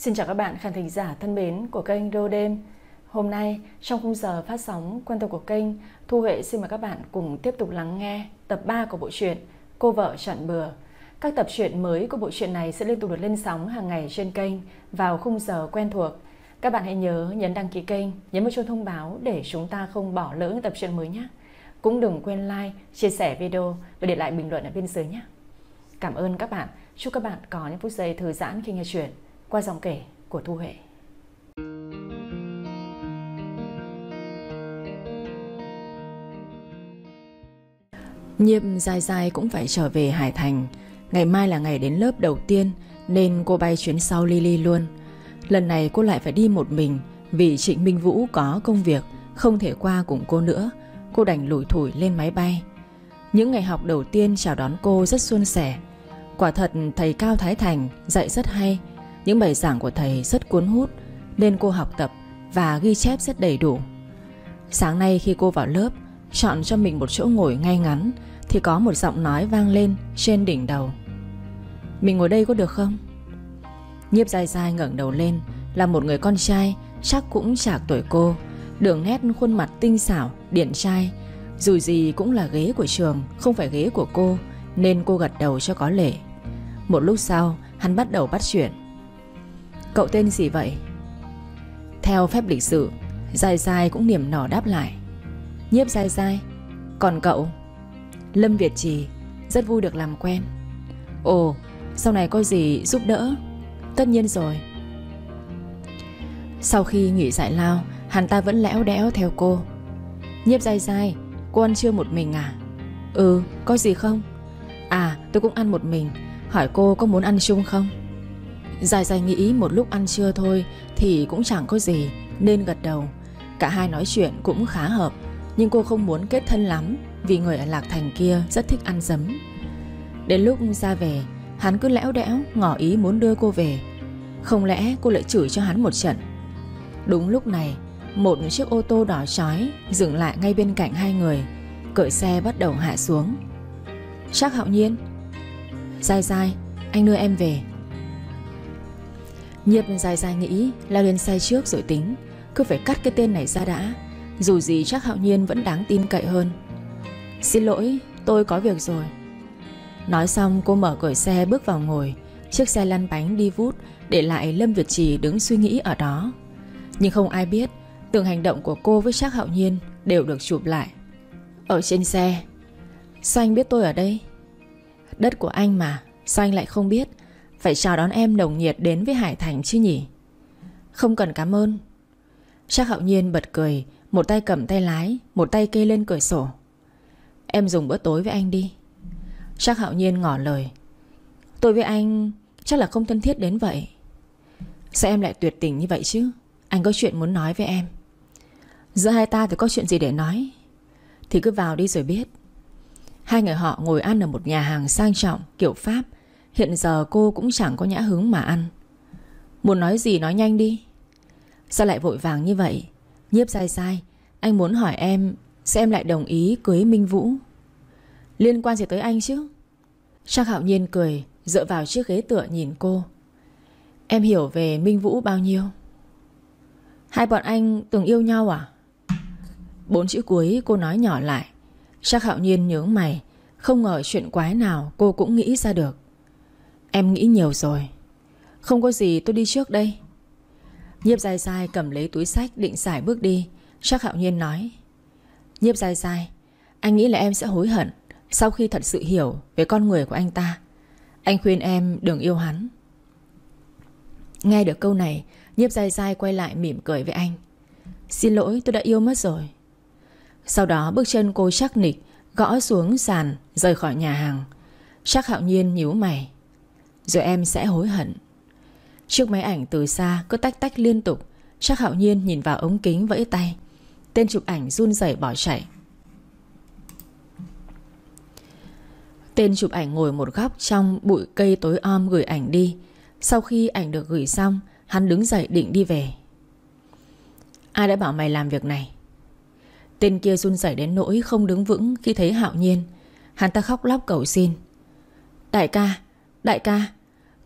Xin chào các bạn khán thính giả thân mến của kênh Đô Đêm. Hôm nay, trong khung giờ phát sóng quen thuộc của kênh, Thu Huệ xin mời các bạn cùng tiếp tục lắng nghe tập 3 của bộ truyện Cô vợ chọn bừa. Các tập truyện mới của bộ truyện này sẽ liên tục được lên sóng hàng ngày trên kênh vào khung giờ quen thuộc. Các bạn hãy nhớ nhấn đăng ký kênh, nhấn vào chuông thông báo để chúng ta không bỏ lỡ những tập truyện mới nhé. Cũng đừng quên like, chia sẻ video và để lại bình luận ở bên dưới nhé. Cảm ơn các bạn. Chúc các bạn có những phút giây thư giãn khi nghe chuyện qua dòng kể của Thu Huệ. Nhiệm dài dài cũng phải trở về Hải Thành Ngày mai là ngày đến lớp đầu tiên Nên cô bay chuyến sau Lily luôn Lần này cô lại phải đi một mình Vì Trịnh Minh Vũ có công việc Không thể qua cùng cô nữa Cô đành lủi thủi lên máy bay Những ngày học đầu tiên chào đón cô rất suôn sẻ Quả thật thầy Cao Thái Thành dạy rất hay những bài giảng của thầy rất cuốn hút nên cô học tập và ghi chép rất đầy đủ. Sáng nay khi cô vào lớp, chọn cho mình một chỗ ngồi ngay ngắn thì có một giọng nói vang lên trên đỉnh đầu. Mình ngồi đây có được không? Nhiếp dài dài ngẩng đầu lên là một người con trai chắc cũng chạc tuổi cô, đường nét khuôn mặt tinh xảo, điển trai. Dù gì cũng là ghế của trường, không phải ghế của cô nên cô gật đầu cho có lễ. Một lúc sau, hắn bắt đầu bắt chuyện. Cậu tên gì vậy Theo phép lịch sự Dài dài cũng niềm nở đáp lại Nhiếp dài dài Còn cậu Lâm Việt Trì Rất vui được làm quen Ồ sau này có gì giúp đỡ Tất nhiên rồi Sau khi nghỉ giải lao Hắn ta vẫn lẽo đẽo theo cô Nhiếp dai dai Cô ăn chưa một mình à Ừ có gì không À tôi cũng ăn một mình Hỏi cô có muốn ăn chung không Dài dài nghĩ một lúc ăn trưa thôi Thì cũng chẳng có gì Nên gật đầu Cả hai nói chuyện cũng khá hợp Nhưng cô không muốn kết thân lắm Vì người ở Lạc Thành kia rất thích ăn dấm. Đến lúc ra về Hắn cứ lẽo đẽo ngỏ ý muốn đưa cô về Không lẽ cô lại chửi cho hắn một trận Đúng lúc này Một chiếc ô tô đỏ chói Dừng lại ngay bên cạnh hai người Cởi xe bắt đầu hạ xuống Chắc hạo nhiên dài dài, anh đưa em về Nhiệp dài dài nghĩ là lên xe trước rồi tính Cứ phải cắt cái tên này ra đã Dù gì chắc Hạo Nhiên vẫn đáng tin cậy hơn Xin lỗi, tôi có việc rồi Nói xong cô mở cửa xe bước vào ngồi Chiếc xe lăn bánh đi vút Để lại Lâm Việt Trì đứng suy nghĩ ở đó Nhưng không ai biết Từng hành động của cô với Trác Hạo Nhiên Đều được chụp lại Ở trên xe Sao anh biết tôi ở đây Đất của anh mà Sao anh lại không biết phải chào đón em nồng nhiệt đến với Hải Thành chứ nhỉ Không cần cảm ơn chắc hậu nhiên bật cười Một tay cầm tay lái Một tay kê lên cửa sổ Em dùng bữa tối với anh đi chắc hạo nhiên ngỏ lời Tôi với anh chắc là không thân thiết đến vậy Sao em lại tuyệt tình như vậy chứ Anh có chuyện muốn nói với em Giữa hai ta thì có chuyện gì để nói Thì cứ vào đi rồi biết Hai người họ ngồi ăn ở một nhà hàng sang trọng Kiểu Pháp Hiện giờ cô cũng chẳng có nhã hứng mà ăn Muốn nói gì nói nhanh đi Sao lại vội vàng như vậy Nhiếp sai sai Anh muốn hỏi em Sẽ em lại đồng ý cưới Minh Vũ Liên quan gì tới anh chứ Chắc hạo nhiên cười Dựa vào chiếc ghế tựa nhìn cô Em hiểu về Minh Vũ bao nhiêu Hai bọn anh từng yêu nhau à Bốn chữ cuối cô nói nhỏ lại Chắc hạo nhiên nhớ mày Không ngờ chuyện quái nào cô cũng nghĩ ra được Em nghĩ nhiều rồi Không có gì tôi đi trước đây Nhiếp dài dài cầm lấy túi sách định xài bước đi Chắc hạo nhiên nói Nhiếp dài dài Anh nghĩ là em sẽ hối hận Sau khi thật sự hiểu về con người của anh ta Anh khuyên em đừng yêu hắn Nghe được câu này Nhiếp dài dài quay lại mỉm cười với anh Xin lỗi tôi đã yêu mất rồi Sau đó bước chân cô chắc nịch Gõ xuống sàn rời khỏi nhà hàng Chắc hạo nhiên nhíu mày rồi em sẽ hối hận Chiếc máy ảnh từ xa cứ tách tách liên tục Chắc hạo nhiên nhìn vào ống kính vẫy tay Tên chụp ảnh run rẩy bỏ chạy Tên chụp ảnh ngồi một góc trong bụi cây tối om gửi ảnh đi Sau khi ảnh được gửi xong Hắn đứng dậy định đi về Ai đã bảo mày làm việc này Tên kia run rẩy đến nỗi không đứng vững khi thấy hạo nhiên Hắn ta khóc lóc cầu xin Đại ca, đại ca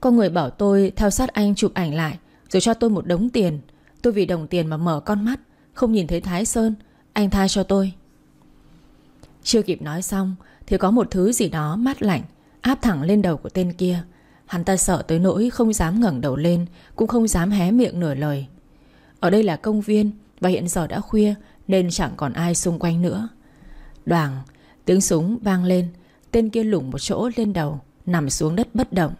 có người bảo tôi theo sát anh chụp ảnh lại Rồi cho tôi một đống tiền Tôi vì đồng tiền mà mở con mắt Không nhìn thấy Thái Sơn Anh tha cho tôi Chưa kịp nói xong Thì có một thứ gì đó mát lạnh Áp thẳng lên đầu của tên kia Hắn ta sợ tới nỗi không dám ngẩng đầu lên Cũng không dám hé miệng nửa lời Ở đây là công viên Và hiện giờ đã khuya Nên chẳng còn ai xung quanh nữa Đoàn Tiếng súng vang lên Tên kia lủng một chỗ lên đầu Nằm xuống đất bất động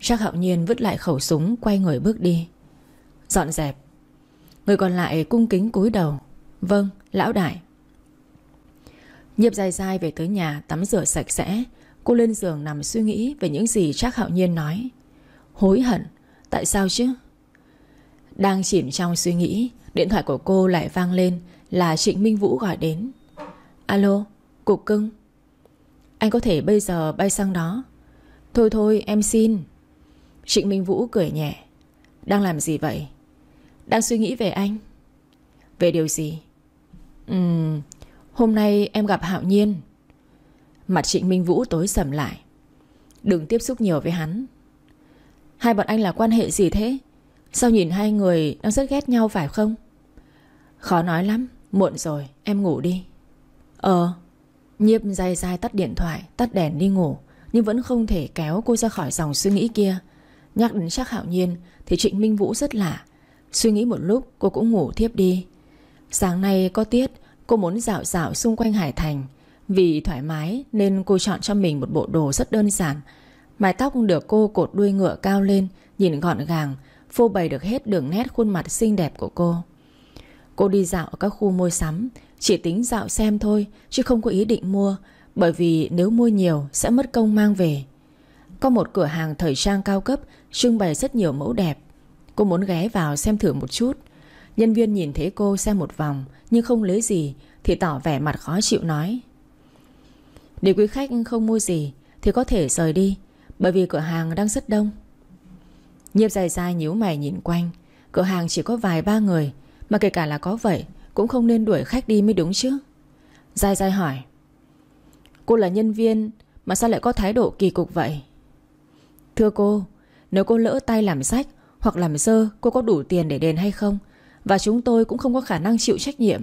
Trác Hạo Nhiên vứt lại khẩu súng Quay người bước đi Dọn dẹp Người còn lại cung kính cúi đầu Vâng, lão đại Nhiệp dài dài về tới nhà tắm rửa sạch sẽ Cô lên giường nằm suy nghĩ Về những gì Trác Hạo Nhiên nói Hối hận, tại sao chứ Đang chìm trong suy nghĩ Điện thoại của cô lại vang lên Là Trịnh Minh Vũ gọi đến Alo, cục cưng Anh có thể bây giờ bay sang đó Thôi thôi em xin Trịnh Minh Vũ cười nhẹ Đang làm gì vậy Đang suy nghĩ về anh Về điều gì Ừm Hôm nay em gặp Hạo Nhiên Mặt Trịnh Minh Vũ tối sầm lại Đừng tiếp xúc nhiều với hắn Hai bọn anh là quan hệ gì thế Sao nhìn hai người đang rất ghét nhau phải không Khó nói lắm Muộn rồi em ngủ đi Ờ Nhiếp dài dài tắt điện thoại Tắt đèn đi ngủ Nhưng vẫn không thể kéo cô ra khỏi dòng suy nghĩ kia Nhắc đến Trác Hạo Nhiên thì Trịnh Minh Vũ rất lạ. Suy nghĩ một lúc cô cũng ngủ thiếp đi. Sáng nay có tiết cô muốn dạo dạo xung quanh Hải Thành. Vì thoải mái nên cô chọn cho mình một bộ đồ rất đơn giản. Mái tóc được cô cột đuôi ngựa cao lên, nhìn gọn gàng, phô bày được hết đường nét khuôn mặt xinh đẹp của cô. Cô đi dạo ở các khu mua sắm, chỉ tính dạo xem thôi chứ không có ý định mua, bởi vì nếu mua nhiều sẽ mất công mang về. Có một cửa hàng thời trang cao cấp trưng bày rất nhiều mẫu đẹp. Cô muốn ghé vào xem thử một chút. Nhân viên nhìn thấy cô xem một vòng nhưng không lấy gì thì tỏ vẻ mặt khó chịu nói. để quý khách không mua gì thì có thể rời đi bởi vì cửa hàng đang rất đông. Nhiếp dài dài nhíu mày nhìn quanh, cửa hàng chỉ có vài ba người mà kể cả là có vậy cũng không nên đuổi khách đi mới đúng chứ. Dài dài hỏi. Cô là nhân viên mà sao lại có thái độ kỳ cục vậy? Thưa cô, nếu cô lỡ tay làm rách Hoặc làm dơ cô có đủ tiền để đền hay không Và chúng tôi cũng không có khả năng chịu trách nhiệm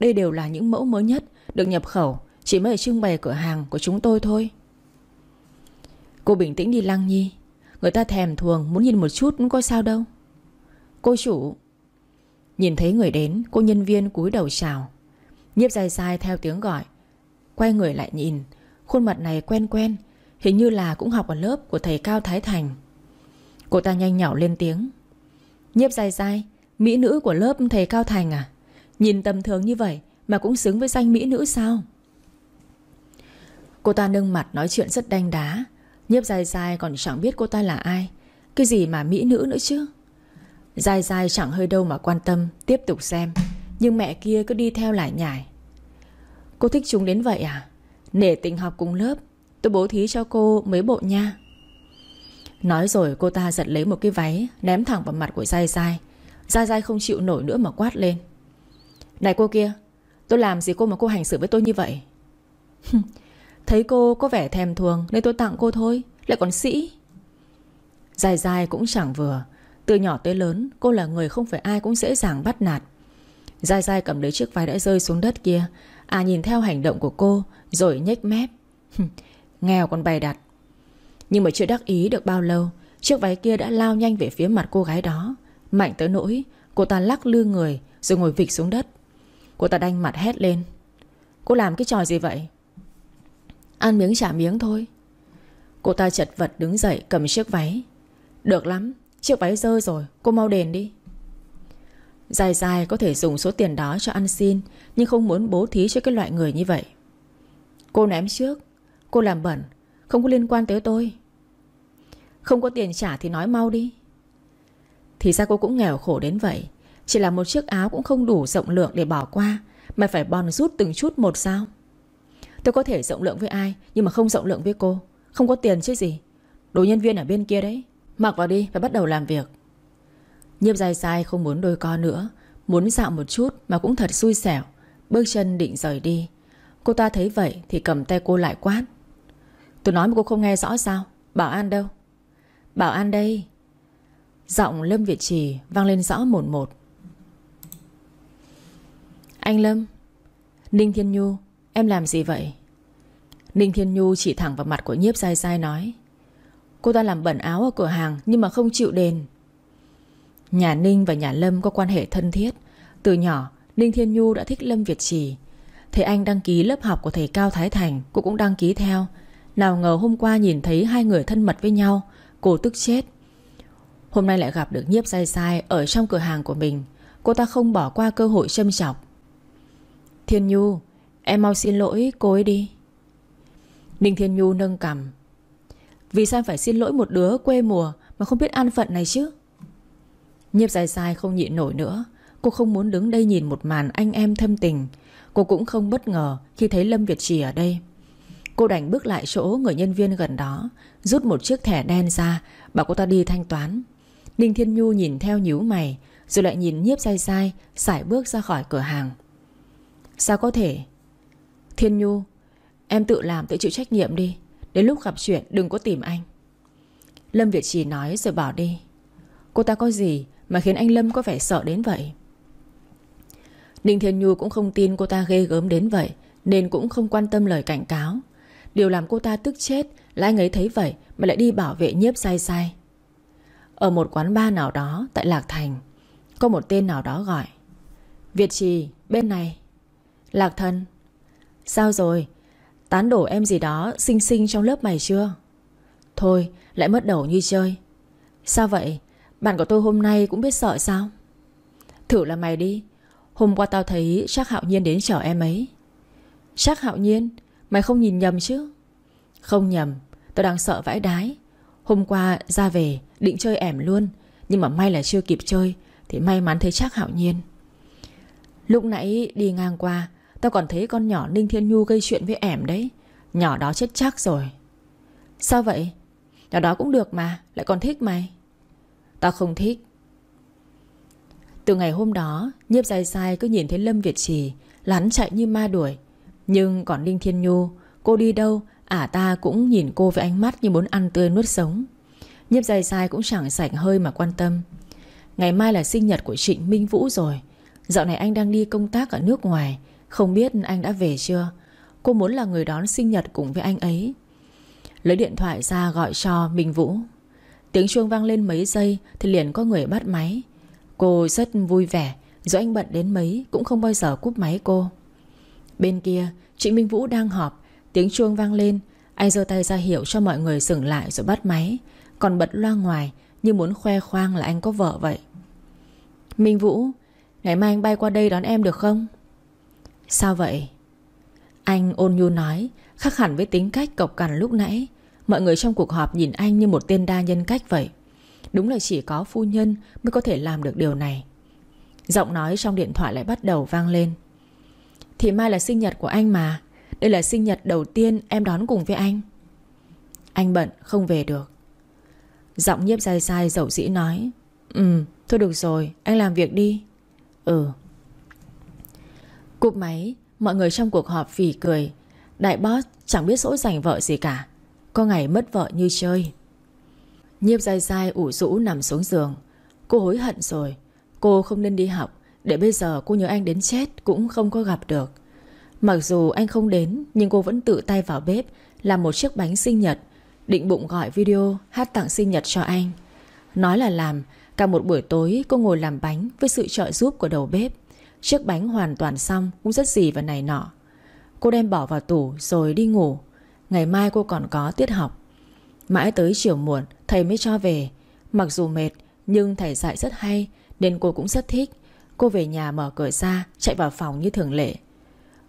Đây đều là những mẫu mới nhất Được nhập khẩu Chỉ mới ở trưng bày cửa hàng của chúng tôi thôi Cô bình tĩnh đi Lăng Nhi Người ta thèm thuồng muốn nhìn một chút cũng có sao đâu Cô chủ Nhìn thấy người đến Cô nhân viên cúi đầu chào Nhiếp dài dài theo tiếng gọi Quay người lại nhìn Khuôn mặt này quen quen Hình như là cũng học ở lớp của thầy Cao Thái Thành Cô ta nhanh nhảo lên tiếng Nhiếp dài dài Mỹ nữ của lớp thầy Cao Thành à Nhìn tầm thường như vậy Mà cũng xứng với danh mỹ nữ sao Cô ta nâng mặt nói chuyện rất đanh đá Nhiếp dài dài còn chẳng biết cô ta là ai Cái gì mà mỹ nữ nữa chứ Dài dài chẳng hơi đâu mà quan tâm Tiếp tục xem Nhưng mẹ kia cứ đi theo lại nhải Cô thích chúng đến vậy à Nể tình học cùng lớp Tôi bố thí cho cô mấy bộ nha Nói rồi cô ta giật lấy một cái váy Ném thẳng vào mặt của dai dai Dai dai không chịu nổi nữa mà quát lên Này cô kia Tôi làm gì cô mà cô hành xử với tôi như vậy Thấy cô có vẻ thèm thuồng Nên tôi tặng cô thôi Lại còn sĩ Dài dài cũng chẳng vừa Từ nhỏ tới lớn cô là người không phải ai cũng dễ dàng bắt nạt Dài dài cầm lấy chiếc váy đã rơi xuống đất kia À nhìn theo hành động của cô Rồi nhếch mép Nghèo còn bày đặt nhưng mà chưa đắc ý được bao lâu Chiếc váy kia đã lao nhanh về phía mặt cô gái đó Mạnh tới nỗi Cô ta lắc lư người Rồi ngồi vịch xuống đất Cô ta đanh mặt hét lên Cô làm cái trò gì vậy Ăn miếng trả miếng thôi Cô ta chật vật đứng dậy cầm chiếc váy Được lắm Chiếc váy rơi rồi Cô mau đền đi Dài dài có thể dùng số tiền đó cho ăn xin Nhưng không muốn bố thí cho cái loại người như vậy Cô ném trước Cô làm bẩn Không có liên quan tới tôi không có tiền trả thì nói mau đi Thì ra cô cũng nghèo khổ đến vậy Chỉ là một chiếc áo cũng không đủ rộng lượng để bỏ qua Mà phải bòn rút từng chút một sao Tôi có thể rộng lượng với ai Nhưng mà không rộng lượng với cô Không có tiền chứ gì Đồ nhân viên ở bên kia đấy Mặc vào đi và bắt đầu làm việc Nhiếp dài dài không muốn đôi co nữa Muốn dạo một chút mà cũng thật xui xẻo Bước chân định rời đi Cô ta thấy vậy thì cầm tay cô lại quát Tôi nói mà cô không nghe rõ sao Bảo an đâu Bảo An đây Giọng Lâm Việt Trì vang lên rõ một một Anh Lâm Ninh Thiên Nhu Em làm gì vậy Ninh Thiên Nhu chỉ thẳng vào mặt của nhiếp dai dai nói Cô ta làm bẩn áo ở cửa hàng Nhưng mà không chịu đền Nhà Ninh và nhà Lâm có quan hệ thân thiết Từ nhỏ Ninh Thiên Nhu đã thích Lâm Việt Trì Thấy anh đăng ký lớp học của thầy Cao Thái Thành Cô cũng đăng ký theo Nào ngờ hôm qua nhìn thấy hai người thân mật với nhau Cô tức chết Hôm nay lại gặp được nhiếp sai sai Ở trong cửa hàng của mình Cô ta không bỏ qua cơ hội châm chọc Thiên Nhu Em mau xin lỗi cô ấy đi Ninh Thiên Nhu nâng cằm Vì sao phải xin lỗi một đứa quê mùa Mà không biết an phận này chứ Nhiếp dài dài không nhịn nổi nữa Cô không muốn đứng đây nhìn một màn anh em thâm tình Cô cũng không bất ngờ khi thấy Lâm Việt Trì ở đây Cô đành bước lại chỗ người nhân viên gần đó Rút một chiếc thẻ đen ra Bảo cô ta đi thanh toán Ninh Thiên Nhu nhìn theo nhíu mày Rồi lại nhìn nhiếp sai sai Xải bước ra khỏi cửa hàng Sao có thể Thiên Nhu Em tự làm tự chịu trách nhiệm đi Đến lúc gặp chuyện đừng có tìm anh Lâm Việt chỉ nói rồi bỏ đi Cô ta có gì mà khiến anh Lâm có vẻ sợ đến vậy Ninh Thiên Nhu cũng không tin cô ta ghê gớm đến vậy Nên cũng không quan tâm lời cảnh cáo Điều làm cô ta tức chết Là anh ấy thấy vậy mà lại đi bảo vệ nhiếp say say Ở một quán bar nào đó Tại Lạc Thành Có một tên nào đó gọi Việt Trì bên này Lạc thân Sao rồi Tán đổ em gì đó xinh xinh trong lớp mày chưa Thôi lại mất đầu như chơi Sao vậy Bạn của tôi hôm nay cũng biết sợ sao Thử là mày đi Hôm qua tao thấy Trác Hạo Nhiên đến chở em ấy Trác Hạo Nhiên Mày không nhìn nhầm chứ Không nhầm Tao đang sợ vãi đái Hôm qua ra về định chơi ẻm luôn Nhưng mà may là chưa kịp chơi Thì may mắn thấy chắc hạo nhiên Lúc nãy đi ngang qua Tao còn thấy con nhỏ Ninh Thiên Nhu gây chuyện với ẻm đấy Nhỏ đó chết chắc rồi Sao vậy Nhỏ đó cũng được mà Lại còn thích mày Tao không thích Từ ngày hôm đó Nhiếp dài dài cứ nhìn thấy Lâm Việt Trì Lán chạy như ma đuổi nhưng còn Đinh Thiên Nhu Cô đi đâu Ả ta cũng nhìn cô với ánh mắt như muốn ăn tươi nuốt sống Nhiếp dài dài cũng chẳng sạch hơi mà quan tâm Ngày mai là sinh nhật của Trịnh Minh Vũ rồi Dạo này anh đang đi công tác ở nước ngoài Không biết anh đã về chưa Cô muốn là người đón sinh nhật cùng với anh ấy Lấy điện thoại ra gọi cho Minh Vũ Tiếng chuông vang lên mấy giây Thì liền có người bắt máy Cô rất vui vẻ Dù anh bận đến mấy Cũng không bao giờ cúp máy cô Bên kia chị Minh Vũ đang họp Tiếng chuông vang lên Anh giơ tay ra hiệu cho mọi người dừng lại rồi bắt máy Còn bật loa ngoài Như muốn khoe khoang là anh có vợ vậy Minh Vũ Ngày mai anh bay qua đây đón em được không Sao vậy Anh ôn nhu nói Khác hẳn với tính cách cộc cằn lúc nãy Mọi người trong cuộc họp nhìn anh như một tên đa nhân cách vậy Đúng là chỉ có phu nhân Mới có thể làm được điều này Giọng nói trong điện thoại lại bắt đầu vang lên thì mai là sinh nhật của anh mà Đây là sinh nhật đầu tiên em đón cùng với anh Anh bận không về được Giọng nhiếp dai dai dầu dĩ nói Ừ thôi được rồi Anh làm việc đi Ừ Cúp máy Mọi người trong cuộc họp phỉ cười Đại boss chẳng biết dỗ dành vợ gì cả Có ngày mất vợ như chơi Nhiếp dai dai ủ rũ nằm xuống giường Cô hối hận rồi Cô không nên đi học để bây giờ cô nhớ anh đến chết Cũng không có gặp được Mặc dù anh không đến Nhưng cô vẫn tự tay vào bếp Làm một chiếc bánh sinh nhật Định bụng gọi video hát tặng sinh nhật cho anh Nói là làm Cả một buổi tối cô ngồi làm bánh Với sự trợ giúp của đầu bếp Chiếc bánh hoàn toàn xong cũng rất dì và này nọ Cô đem bỏ vào tủ rồi đi ngủ Ngày mai cô còn có tiết học Mãi tới chiều muộn Thầy mới cho về Mặc dù mệt nhưng thầy dạy rất hay Nên cô cũng rất thích Cô về nhà mở cửa ra Chạy vào phòng như thường lệ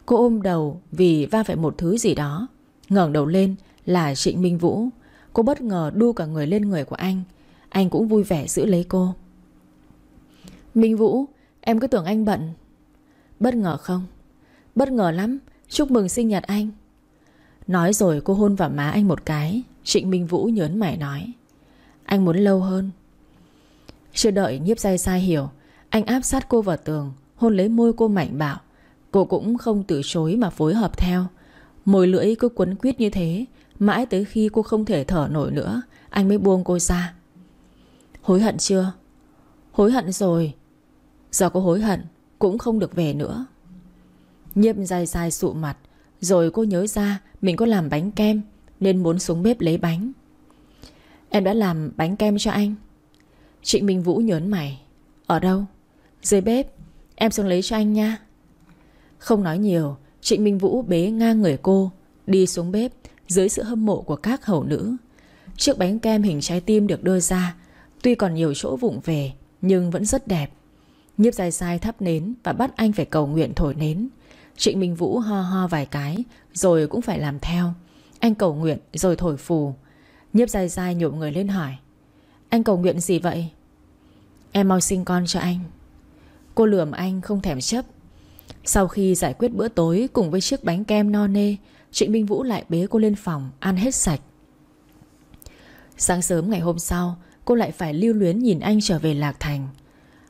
Cô ôm đầu vì va phải một thứ gì đó ngẩng đầu lên là Trịnh Minh Vũ Cô bất ngờ đu cả người lên người của anh Anh cũng vui vẻ giữ lấy cô Minh Vũ Em cứ tưởng anh bận Bất ngờ không Bất ngờ lắm Chúc mừng sinh nhật anh Nói rồi cô hôn vào má anh một cái Trịnh Minh Vũ nhớn mày nói Anh muốn lâu hơn Chưa đợi nhiếp dai sai hiểu anh áp sát cô vào tường Hôn lấy môi cô mạnh bạo Cô cũng không từ chối mà phối hợp theo Môi lưỡi cứ quấn quýt như thế Mãi tới khi cô không thể thở nổi nữa Anh mới buông cô ra Hối hận chưa Hối hận rồi Giờ cô hối hận cũng không được về nữa Nhiệm dài dài sụ mặt Rồi cô nhớ ra Mình có làm bánh kem Nên muốn xuống bếp lấy bánh Em đã làm bánh kem cho anh Trịnh Minh Vũ nhớn mày Ở đâu dưới bếp Em xuống lấy cho anh nha Không nói nhiều Trịnh Minh Vũ bế ngang người cô Đi xuống bếp Dưới sự hâm mộ của các hầu nữ Chiếc bánh kem hình trái tim được đưa ra Tuy còn nhiều chỗ vụng về Nhưng vẫn rất đẹp Nhiếp dài dài thắp nến Và bắt anh phải cầu nguyện thổi nến Trịnh Minh Vũ ho ho vài cái Rồi cũng phải làm theo Anh cầu nguyện rồi thổi phù Nhiếp dài dài nhộm người lên hỏi Anh cầu nguyện gì vậy Em mau sinh con cho anh Cô lườm anh không thèm chấp Sau khi giải quyết bữa tối cùng với chiếc bánh kem no nê Trịnh Minh Vũ lại bế cô lên phòng Ăn hết sạch Sáng sớm ngày hôm sau Cô lại phải lưu luyến nhìn anh trở về Lạc Thành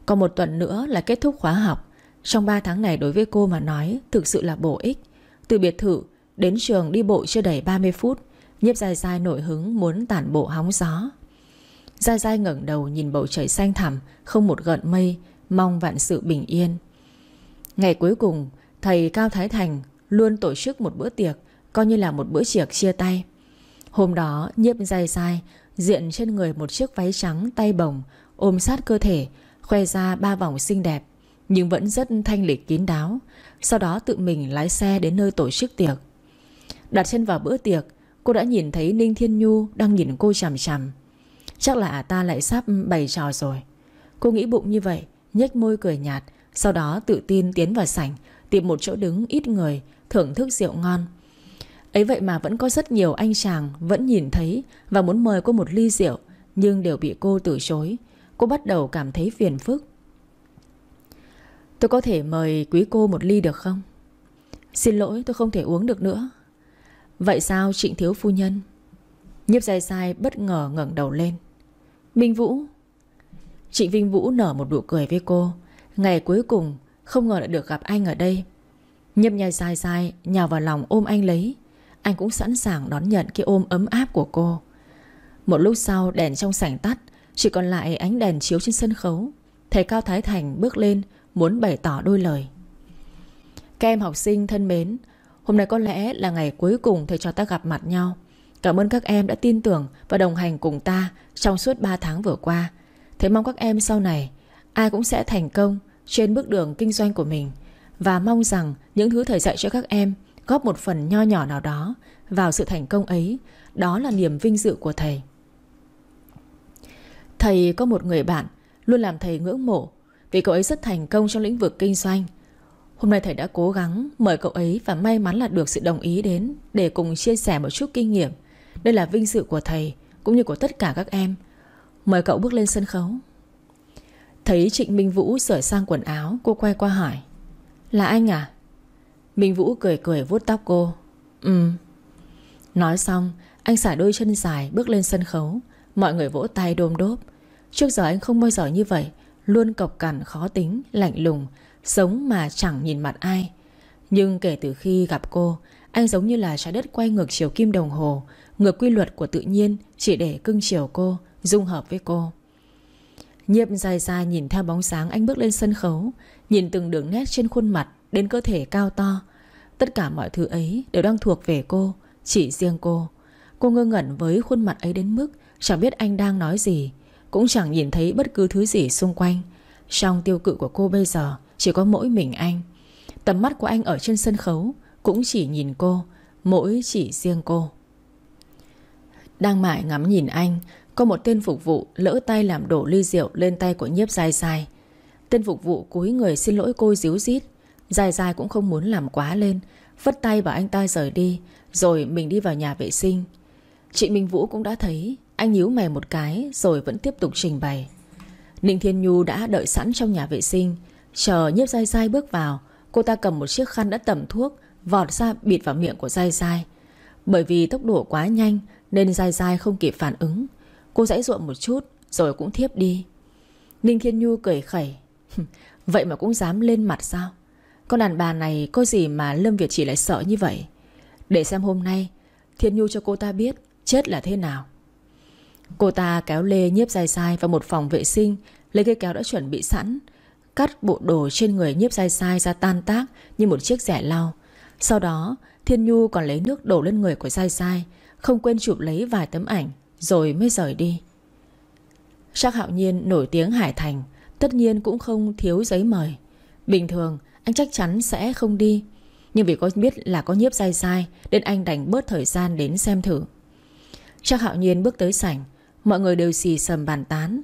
Còn một tuần nữa là kết thúc khóa học Trong 3 tháng này đối với cô mà nói Thực sự là bổ ích Từ biệt thự đến trường đi bộ chưa đầy 30 phút Nhiếp dài dài nổi hứng muốn tản bộ hóng gió dài dài ngẩng đầu nhìn bầu trời xanh thẳm Không một gợn mây mong vạn sự bình yên. Ngày cuối cùng, thầy Cao Thái Thành luôn tổ chức một bữa tiệc, coi như là một bữa tiệc chia tay. Hôm đó, nhiếp dài dài diện trên người một chiếc váy trắng tay bồng, ôm sát cơ thể, khoe ra ba vòng xinh đẹp, nhưng vẫn rất thanh lịch kín đáo. Sau đó tự mình lái xe đến nơi tổ chức tiệc. Đặt chân vào bữa tiệc, cô đã nhìn thấy Ninh Thiên Nhu đang nhìn cô chằm chằm. Chắc là ta lại sắp bày trò rồi. Cô nghĩ bụng như vậy, nhếch môi cười nhạt, sau đó tự tin tiến vào sảnh, tìm một chỗ đứng ít người, thưởng thức rượu ngon. Ấy vậy mà vẫn có rất nhiều anh chàng vẫn nhìn thấy và muốn mời cô một ly rượu, nhưng đều bị cô từ chối. Cô bắt đầu cảm thấy phiền phức. Tôi có thể mời quý cô một ly được không? Xin lỗi tôi không thể uống được nữa. Vậy sao trịnh thiếu phu nhân? Nhiếp dài sai bất ngờ ngẩng đầu lên. Minh Vũ chị Vinh Vũ nở một nụ cười với cô Ngày cuối cùng Không ngờ lại được gặp anh ở đây Nhâm nhai dài dài Nhào vào lòng ôm anh lấy Anh cũng sẵn sàng đón nhận cái ôm ấm áp của cô Một lúc sau đèn trong sảnh tắt Chỉ còn lại ánh đèn chiếu trên sân khấu Thầy Cao Thái Thành bước lên Muốn bày tỏ đôi lời Các em học sinh thân mến Hôm nay có lẽ là ngày cuối cùng thầy cho ta gặp mặt nhau Cảm ơn các em đã tin tưởng và đồng hành cùng ta trong suốt 3 tháng vừa qua. Thế mong các em sau này Ai cũng sẽ thành công trên bước đường kinh doanh của mình Và mong rằng những thứ thầy dạy cho các em Góp một phần nho nhỏ nào đó Vào sự thành công ấy Đó là niềm vinh dự của thầy Thầy có một người bạn Luôn làm thầy ngưỡng mộ Vì cậu ấy rất thành công trong lĩnh vực kinh doanh Hôm nay thầy đã cố gắng mời cậu ấy Và may mắn là được sự đồng ý đến Để cùng chia sẻ một chút kinh nghiệm Đây là vinh dự của thầy Cũng như của tất cả các em Mời cậu bước lên sân khấu Thấy Trịnh Minh Vũ sửa sang quần áo Cô quay qua hỏi Là anh à Minh Vũ cười cười vuốt tóc cô Ừ Nói xong Anh xả đôi chân dài bước lên sân khấu Mọi người vỗ tay đôm đốp Trước giờ anh không bao giờ như vậy Luôn cộc cằn khó tính, lạnh lùng Sống mà chẳng nhìn mặt ai Nhưng kể từ khi gặp cô Anh giống như là trái đất quay ngược chiều kim đồng hồ Ngược quy luật của tự nhiên Chỉ để cưng chiều cô dung hợp với cô. Nhiếp dài dài nhìn theo bóng sáng anh bước lên sân khấu, nhìn từng đường nét trên khuôn mặt đến cơ thể cao to. Tất cả mọi thứ ấy đều đang thuộc về cô, chỉ riêng cô. Cô ngơ ngẩn với khuôn mặt ấy đến mức chẳng biết anh đang nói gì, cũng chẳng nhìn thấy bất cứ thứ gì xung quanh. Trong tiêu cự của cô bây giờ chỉ có mỗi mình anh. Tầm mắt của anh ở trên sân khấu cũng chỉ nhìn cô, mỗi chỉ riêng cô. Đang mãi ngắm nhìn anh, có một tên phục vụ lỡ tay làm đổ ly rượu lên tay của nhiếp dài dài Tên phục vụ cúi người xin lỗi cô díu dít Dài dài cũng không muốn làm quá lên Vất tay bảo anh ta rời đi Rồi mình đi vào nhà vệ sinh Chị Minh Vũ cũng đã thấy Anh nhíu mày một cái rồi vẫn tiếp tục trình bày Ninh Thiên Nhu đã đợi sẵn trong nhà vệ sinh Chờ nhiếp dài dài bước vào Cô ta cầm một chiếc khăn đã tẩm thuốc Vọt ra bịt vào miệng của dài dài Bởi vì tốc độ quá nhanh Nên dài dài không kịp phản ứng Cô dãy ruộng một chút Rồi cũng thiếp đi Ninh Thiên Nhu cười khẩy Vậy mà cũng dám lên mặt sao Con đàn bà này có gì mà Lâm Việt chỉ lại sợ như vậy Để xem hôm nay Thiên Nhu cho cô ta biết Chết là thế nào Cô ta kéo Lê nhiếp dài sai vào một phòng vệ sinh Lấy cây kéo đã chuẩn bị sẵn Cắt bộ đồ trên người nhiếp dài sai ra tan tác Như một chiếc rẻ lau Sau đó Thiên Nhu còn lấy nước đổ lên người của sai sai Không quên chụp lấy vài tấm ảnh rồi mới rời đi. Trác Hạo Nhiên nổi tiếng Hải Thành, tất nhiên cũng không thiếu giấy mời. Bình thường, anh chắc chắn sẽ không đi. Nhưng vì có biết là có nhiếp dai sai, nên anh đành bớt thời gian đến xem thử. Trác Hạo Nhiên bước tới sảnh, mọi người đều xì sầm bàn tán.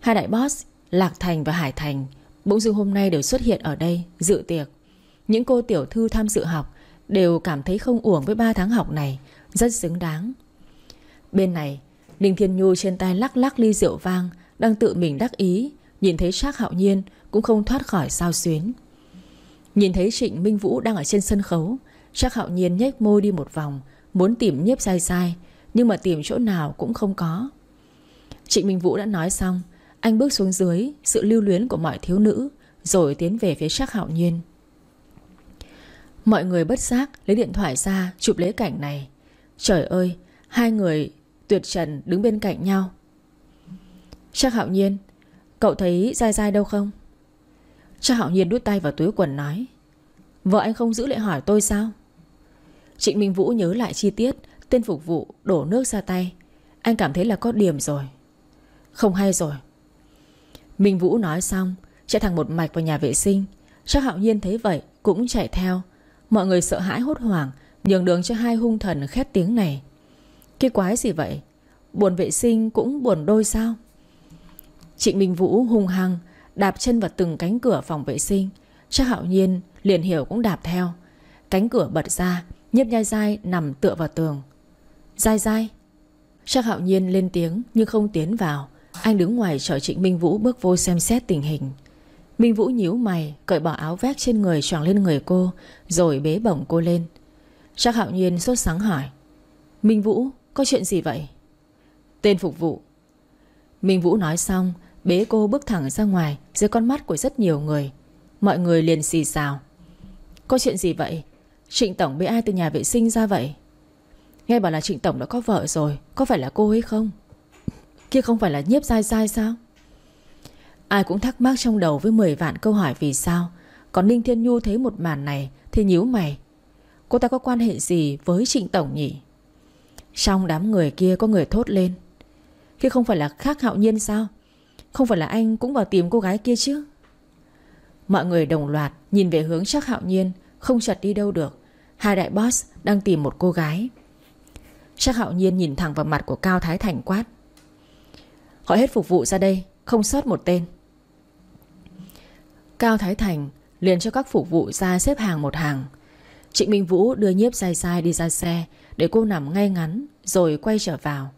Hai đại boss, Lạc Thành và Hải Thành, bỗng dưng hôm nay đều xuất hiện ở đây, dự tiệc. Những cô tiểu thư tham dự học đều cảm thấy không uổng với 3 tháng học này, rất xứng đáng. Bên này, Ninh Thiên Nhu trên tay lắc lắc ly rượu vang, đang tự mình đắc ý, nhìn thấy Trác Hạo Nhiên cũng không thoát khỏi sao xuyến. Nhìn thấy Trịnh Minh Vũ đang ở trên sân khấu, Trác Hạo Nhiên nhếch môi đi một vòng, muốn tìm nhiếp sai sai, nhưng mà tìm chỗ nào cũng không có. Trịnh Minh Vũ đã nói xong, anh bước xuống dưới, sự lưu luyến của mọi thiếu nữ, rồi tiến về phía Trác Hạo Nhiên. Mọi người bất giác lấy điện thoại ra chụp lấy cảnh này. Trời ơi, hai người tuyệt trần đứng bên cạnh nhau Chắc hạo nhiên Cậu thấy dai dai đâu không Chắc hạo nhiên đút tay vào túi quần nói Vợ anh không giữ lại hỏi tôi sao Trịnh Minh Vũ nhớ lại chi tiết Tên phục vụ đổ nước ra tay Anh cảm thấy là có điểm rồi Không hay rồi Minh Vũ nói xong Chạy thẳng một mạch vào nhà vệ sinh Chắc hạo nhiên thấy vậy cũng chạy theo Mọi người sợ hãi hốt hoảng Nhường đường cho hai hung thần khét tiếng này cái quái gì vậy Buồn vệ sinh cũng buồn đôi sao Trịnh Minh Vũ hung hăng Đạp chân vào từng cánh cửa phòng vệ sinh Chắc hạo nhiên liền hiểu cũng đạp theo Cánh cửa bật ra nhấp nhai dai nằm tựa vào tường Dai dai Chắc hạo nhiên lên tiếng nhưng không tiến vào Anh đứng ngoài chờ Trịnh Minh Vũ bước vô xem xét tình hình Minh Vũ nhíu mày Cởi bỏ áo vét trên người choàng lên người cô Rồi bế bổng cô lên Chắc hạo nhiên sốt sáng hỏi Minh Vũ có chuyện gì vậy Tên phục vụ Minh Vũ nói xong Bế cô bước thẳng ra ngoài Dưới con mắt của rất nhiều người Mọi người liền xì xào Có chuyện gì vậy Trịnh Tổng bế ai từ nhà vệ sinh ra vậy Nghe bảo là Trịnh Tổng đã có vợ rồi Có phải là cô ấy không Kia không phải là nhiếp dai dai sao Ai cũng thắc mắc trong đầu với 10 vạn câu hỏi vì sao Còn Ninh Thiên Nhu thấy một màn này Thì nhíu mày Cô ta có quan hệ gì với Trịnh Tổng nhỉ trong đám người kia có người thốt lên khi không phải là khác hạo nhiên sao Không phải là anh cũng vào tìm cô gái kia chứ Mọi người đồng loạt Nhìn về hướng chắc hạo nhiên Không chật đi đâu được Hai đại boss đang tìm một cô gái Chắc hạo nhiên nhìn thẳng vào mặt của Cao Thái Thành quát Hỏi hết phục vụ ra đây Không sót một tên Cao Thái Thành liền cho các phục vụ ra xếp hàng một hàng Chị Minh Vũ đưa nhiếp dài dài đi ra xe Để cô nằm ngay ngắn Rồi quay trở vào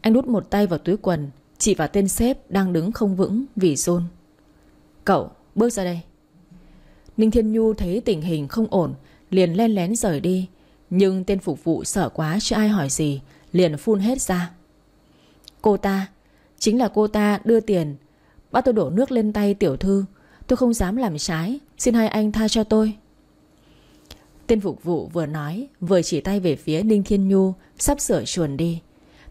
Anh đút một tay vào túi quần Chỉ vào tên sếp đang đứng không vững vì rôn Cậu bước ra đây Ninh Thiên Nhu thấy tình hình không ổn Liền len lén rời đi Nhưng tên phục vụ sợ quá chứ ai hỏi gì Liền phun hết ra Cô ta Chính là cô ta đưa tiền Bắt tôi đổ nước lên tay tiểu thư Tôi không dám làm trái Xin hai anh tha cho tôi Tên phục vụ vừa nói Vừa chỉ tay về phía Ninh Thiên Nhu Sắp sửa chuồn đi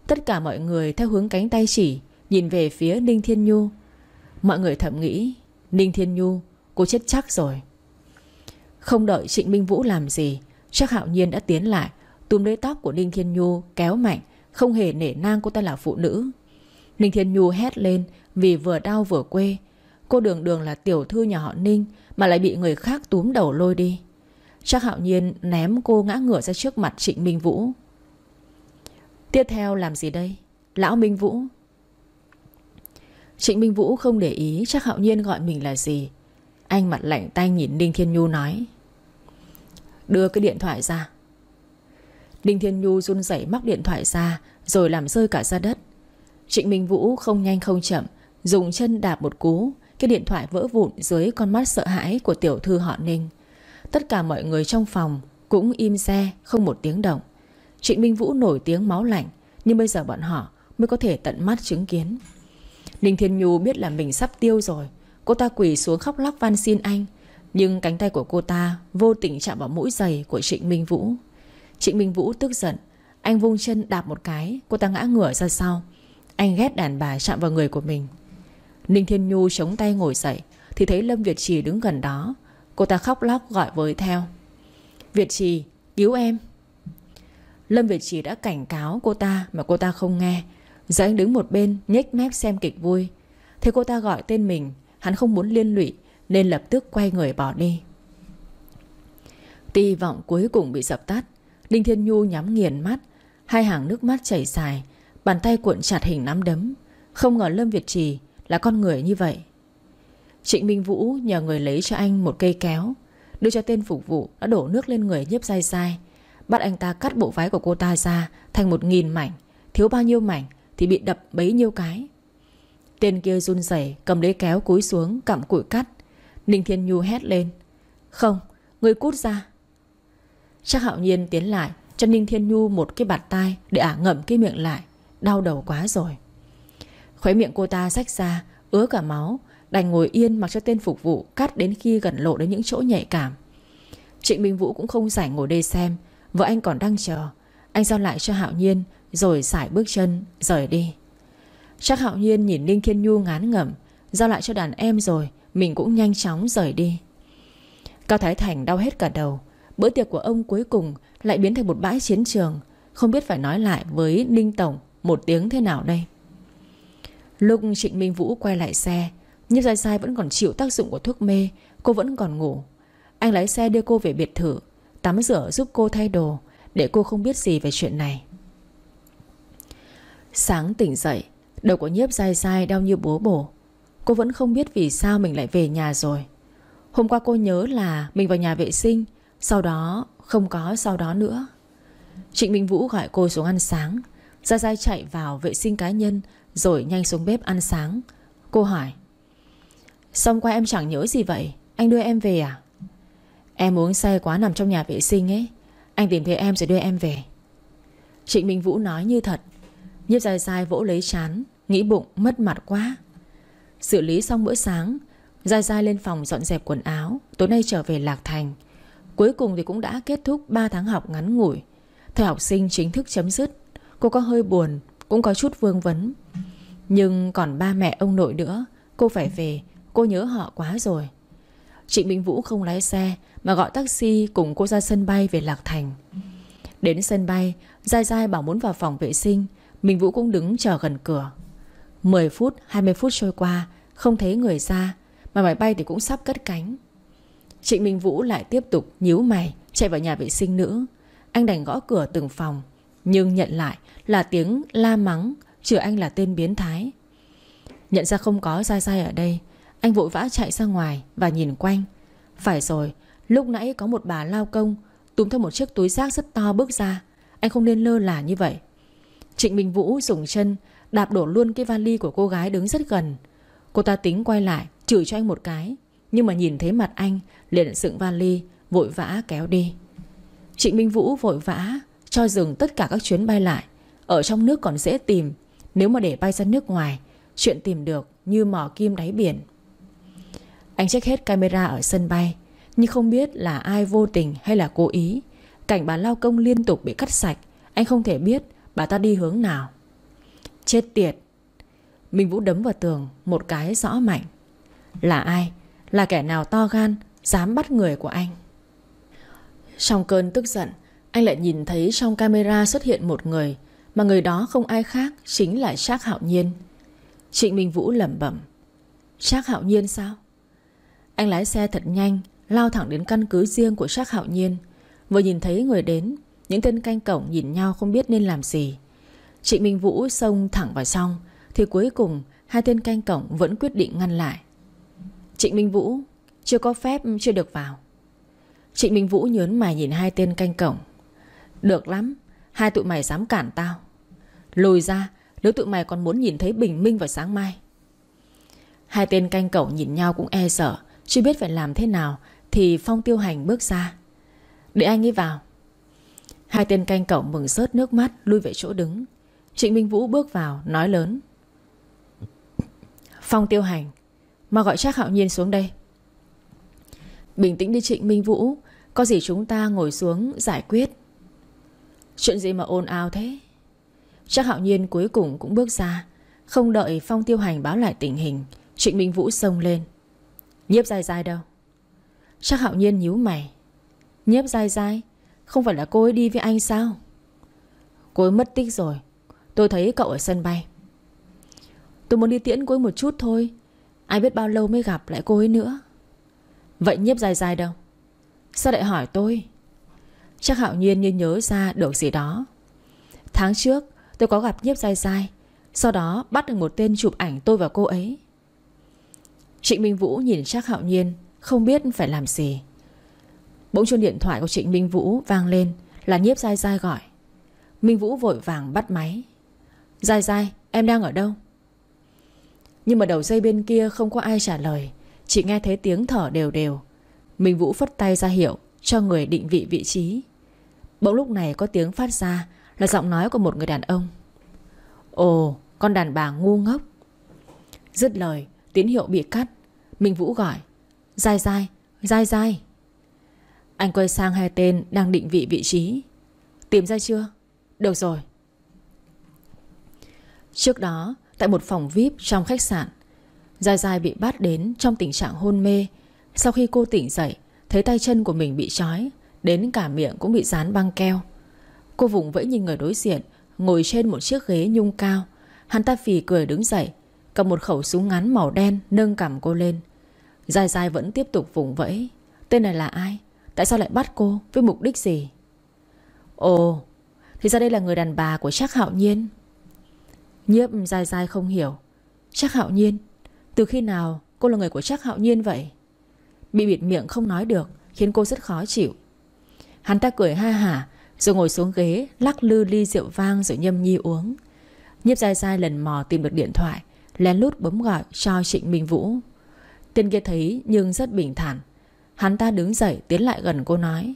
Tất cả mọi người theo hướng cánh tay chỉ Nhìn về phía Ninh Thiên Nhu Mọi người thầm nghĩ Ninh Thiên Nhu cô chết chắc rồi Không đợi Trịnh Minh Vũ làm gì Chắc hạo nhiên đã tiến lại Túm lấy tóc của Ninh Thiên Nhu kéo mạnh Không hề nể nang cô ta là phụ nữ Ninh Thiên Nhu hét lên Vì vừa đau vừa quê Cô đường đường là tiểu thư nhà họ Ninh Mà lại bị người khác túm đầu lôi đi Chắc hạo nhiên ném cô ngã ngửa ra trước mặt Trịnh Minh Vũ Tiếp theo làm gì đây Lão Minh Vũ Trịnh Minh Vũ không để ý Chắc hạo nhiên gọi mình là gì Anh mặt lạnh tay nhìn Đinh Thiên Nhu nói Đưa cái điện thoại ra Đinh Thiên Nhu run rẩy móc điện thoại ra Rồi làm rơi cả ra đất Trịnh Minh Vũ không nhanh không chậm Dùng chân đạp một cú Cái điện thoại vỡ vụn dưới con mắt sợ hãi của tiểu thư họ Ninh Tất cả mọi người trong phòng Cũng im xe không một tiếng động Trịnh Minh Vũ nổi tiếng máu lạnh Nhưng bây giờ bọn họ mới có thể tận mắt chứng kiến Ninh Thiên Nhu biết là mình sắp tiêu rồi Cô ta quỳ xuống khóc lóc van xin anh Nhưng cánh tay của cô ta Vô tình chạm vào mũi giày của Trịnh Minh Vũ Trịnh Minh Vũ tức giận Anh vung chân đạp một cái Cô ta ngã ngửa ra sau Anh ghét đàn bà chạm vào người của mình Ninh Thiên Nhu chống tay ngồi dậy Thì thấy Lâm Việt Trì đứng gần đó Cô ta khóc lóc gọi với theo Việt Trì cứu em Lâm Việt Trì đã cảnh cáo cô ta Mà cô ta không nghe Giờ anh đứng một bên nhếch mép xem kịch vui Thế cô ta gọi tên mình Hắn không muốn liên lụy Nên lập tức quay người bỏ đi Ti vọng cuối cùng bị dập tắt Đinh Thiên Nhu nhắm nghiền mắt Hai hàng nước mắt chảy dài Bàn tay cuộn chặt hình nắm đấm Không ngờ Lâm Việt Trì là con người như vậy Trịnh Minh Vũ nhờ người lấy cho anh một cây kéo Đưa cho tên phục vụ Đã đổ nước lên người nhiếp dai dai Bắt anh ta cắt bộ váy của cô ta ra Thành một nghìn mảnh Thiếu bao nhiêu mảnh thì bị đập bấy nhiêu cái Tên kia run rẩy Cầm lấy kéo cúi xuống cặm cụi cắt Ninh Thiên Nhu hét lên Không, người cút ra Chắc hạo nhiên tiến lại Cho Ninh Thiên Nhu một cái bạt tai Để ả ngậm cái miệng lại Đau đầu quá rồi Khóe miệng cô ta rách ra Ứa cả máu Đành ngồi yên mặc cho tên phục vụ Cắt đến khi gần lộ đến những chỗ nhạy cảm Trịnh Minh Vũ cũng không giải ngồi đây xem Vợ anh còn đang chờ Anh giao lại cho Hạo Nhiên Rồi xải bước chân rời đi Chắc Hạo Nhiên nhìn Ninh Thiên Nhu ngán ngẩm Giao lại cho đàn em rồi Mình cũng nhanh chóng rời đi Cao Thái Thành đau hết cả đầu Bữa tiệc của ông cuối cùng Lại biến thành một bãi chiến trường Không biết phải nói lại với Ninh Tổng Một tiếng thế nào đây Lúc Trịnh Minh Vũ quay lại xe nhưng dai dai vẫn còn chịu tác dụng của thuốc mê Cô vẫn còn ngủ Anh lái xe đưa cô về biệt thự Tắm rửa giúp cô thay đồ Để cô không biết gì về chuyện này Sáng tỉnh dậy Đầu của nhiếp dai dai đau như bố bổ Cô vẫn không biết vì sao mình lại về nhà rồi Hôm qua cô nhớ là Mình vào nhà vệ sinh Sau đó không có sau đó nữa Trịnh Minh Vũ gọi cô xuống ăn sáng Gia Gia chạy vào vệ sinh cá nhân Rồi nhanh xuống bếp ăn sáng Cô hỏi Xong qua em chẳng nhớ gì vậy Anh đưa em về à Em uống say quá nằm trong nhà vệ sinh ấy Anh tìm thấy em rồi đưa em về Trịnh Minh Vũ nói như thật Nhiếp dài dài vỗ lấy chán Nghĩ bụng mất mặt quá Xử lý xong bữa sáng Dài dài lên phòng dọn dẹp quần áo Tối nay trở về Lạc Thành Cuối cùng thì cũng đã kết thúc 3 tháng học ngắn ngủi Thời học sinh chính thức chấm dứt Cô có hơi buồn Cũng có chút vương vấn Nhưng còn ba mẹ ông nội nữa Cô phải về Cô nhớ họ quá rồi Trịnh Minh Vũ không lái xe Mà gọi taxi cùng cô ra sân bay về Lạc Thành Đến sân bay Giai Giai bảo muốn vào phòng vệ sinh Minh Vũ cũng đứng chờ gần cửa 10 phút 20 phút trôi qua Không thấy người ra Mà máy bay thì cũng sắp cất cánh Trịnh Minh Vũ lại tiếp tục nhíu mày Chạy vào nhà vệ sinh nữ Anh đành gõ cửa từng phòng Nhưng nhận lại là tiếng la mắng Chửi anh là tên biến thái Nhận ra không có Giai Giai ở đây anh vội vã chạy ra ngoài và nhìn quanh Phải rồi Lúc nãy có một bà lao công Túm theo một chiếc túi rác rất to bước ra Anh không nên lơ là như vậy Trịnh Bình Vũ dùng chân Đạp đổ luôn cái vali của cô gái đứng rất gần Cô ta tính quay lại Chửi cho anh một cái Nhưng mà nhìn thấy mặt anh Liền dựng vali Vội vã kéo đi Trịnh Minh Vũ vội vã Cho dừng tất cả các chuyến bay lại Ở trong nước còn dễ tìm Nếu mà để bay ra nước ngoài Chuyện tìm được như mò kim đáy biển anh check hết camera ở sân bay Nhưng không biết là ai vô tình hay là cố ý Cảnh bà lao công liên tục bị cắt sạch Anh không thể biết bà ta đi hướng nào Chết tiệt Minh Vũ đấm vào tường Một cái rõ mạnh Là ai? Là kẻ nào to gan Dám bắt người của anh Trong cơn tức giận Anh lại nhìn thấy trong camera xuất hiện một người Mà người đó không ai khác Chính là Trác Hạo Nhiên Trịnh Minh Vũ lẩm bẩm Trác Hạo Nhiên sao? Anh lái xe thật nhanh Lao thẳng đến căn cứ riêng của Trác Hạo Nhiên Vừa nhìn thấy người đến Những tên canh cổng nhìn nhau không biết nên làm gì Chị Minh Vũ xông thẳng vào xong Thì cuối cùng Hai tên canh cổng vẫn quyết định ngăn lại Trịnh Minh Vũ Chưa có phép chưa được vào Trịnh Minh Vũ nhớn mày nhìn hai tên canh cổng Được lắm Hai tụi mày dám cản tao Lùi ra nếu tụi mày còn muốn nhìn thấy bình minh vào sáng mai Hai tên canh cổng nhìn nhau cũng e sợ chưa biết phải làm thế nào Thì Phong Tiêu Hành bước ra Để anh ấy vào Hai tên canh cậu mừng rớt nước mắt Lui về chỗ đứng Trịnh Minh Vũ bước vào nói lớn Phong Tiêu Hành Mà gọi chắc Hạo Nhiên xuống đây Bình tĩnh đi Trịnh Minh Vũ Có gì chúng ta ngồi xuống giải quyết Chuyện gì mà ồn ào thế chắc Hạo Nhiên cuối cùng cũng bước ra Không đợi Phong Tiêu Hành báo lại tình hình Trịnh Minh Vũ sông lên Nhiếp dai dai đâu Chắc hạo nhiên nhíu mày Nhiếp dai dai Không phải là cô ấy đi với anh sao Cô ấy mất tích rồi Tôi thấy cậu ở sân bay Tôi muốn đi tiễn cô ấy một chút thôi Ai biết bao lâu mới gặp lại cô ấy nữa Vậy nhiếp dài dài đâu Sao lại hỏi tôi Chắc hạo nhiên như nhớ ra được gì đó Tháng trước tôi có gặp nhiếp dài dài Sau đó bắt được một tên chụp ảnh tôi và cô ấy Trịnh Minh Vũ nhìn Trác Hạo Nhiên Không biết phải làm gì Bỗng chuông điện thoại của Trịnh Minh Vũ vang lên Là nhiếp Gai Gai gọi Minh Vũ vội vàng bắt máy Gai Gai, em đang ở đâu Nhưng mà đầu dây bên kia không có ai trả lời Chỉ nghe thấy tiếng thở đều đều Minh Vũ phất tay ra hiệu Cho người định vị vị trí Bỗng lúc này có tiếng phát ra Là giọng nói của một người đàn ông Ồ con đàn bà ngu ngốc Dứt lời Tín hiệu bị cắt Minh Vũ gọi Dai dai, dai dai Anh quay sang hai tên đang định vị vị trí Tìm ra chưa? Được rồi Trước đó Tại một phòng VIP trong khách sạn Dài dài bị bắt đến trong tình trạng hôn mê Sau khi cô tỉnh dậy Thấy tay chân của mình bị trói Đến cả miệng cũng bị dán băng keo Cô vùng vẫy nhìn người đối diện Ngồi trên một chiếc ghế nhung cao Hắn ta phì cười đứng dậy Cầm một khẩu súng ngắn màu đen Nâng cằm cô lên Dài dài vẫn tiếp tục vùng vẫy Tên này là ai? Tại sao lại bắt cô? Với mục đích gì? Ồ Thì ra đây là người đàn bà của Trác Hạo Nhiên Nhiếp dài dài không hiểu Trác Hạo Nhiên Từ khi nào cô là người của Trác Hạo Nhiên vậy? Bị bịt miệng không nói được Khiến cô rất khó chịu Hắn ta cười ha hả Rồi ngồi xuống ghế Lắc lư ly rượu vang rồi nhâm nhi uống Nhiếp dài dài lần mò tìm được điện thoại lén lút bấm gọi cho Trịnh Minh Vũ. Tên kia thấy nhưng rất bình thản. Hắn ta đứng dậy tiến lại gần cô nói.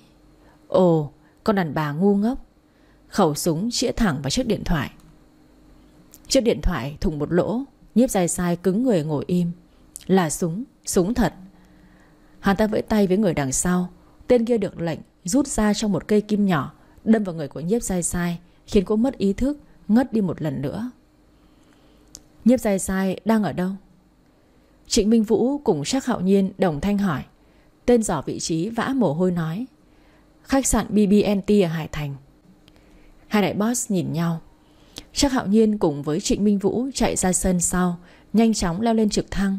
Ồ, con đàn bà ngu ngốc. Khẩu súng chĩa thẳng vào chiếc điện thoại. Chiếc điện thoại thủng một lỗ, nhiếp dài sai cứng người ngồi im. Là súng, súng thật. Hắn ta vẫy tay với người đằng sau. Tên kia được lệnh rút ra trong một cây kim nhỏ, đâm vào người của nhiếp dài sai, khiến cô mất ý thức, ngất đi một lần nữa. Nhiếp dài dài đang ở đâu Trịnh Minh Vũ cùng Trác Hạo Nhiên đồng thanh hỏi Tên giỏ vị trí vã mồ hôi nói Khách sạn BBNT ở Hải Thành Hai đại boss nhìn nhau Trác Hạo Nhiên cùng với Trịnh Minh Vũ chạy ra sân sau Nhanh chóng leo lên trực thăng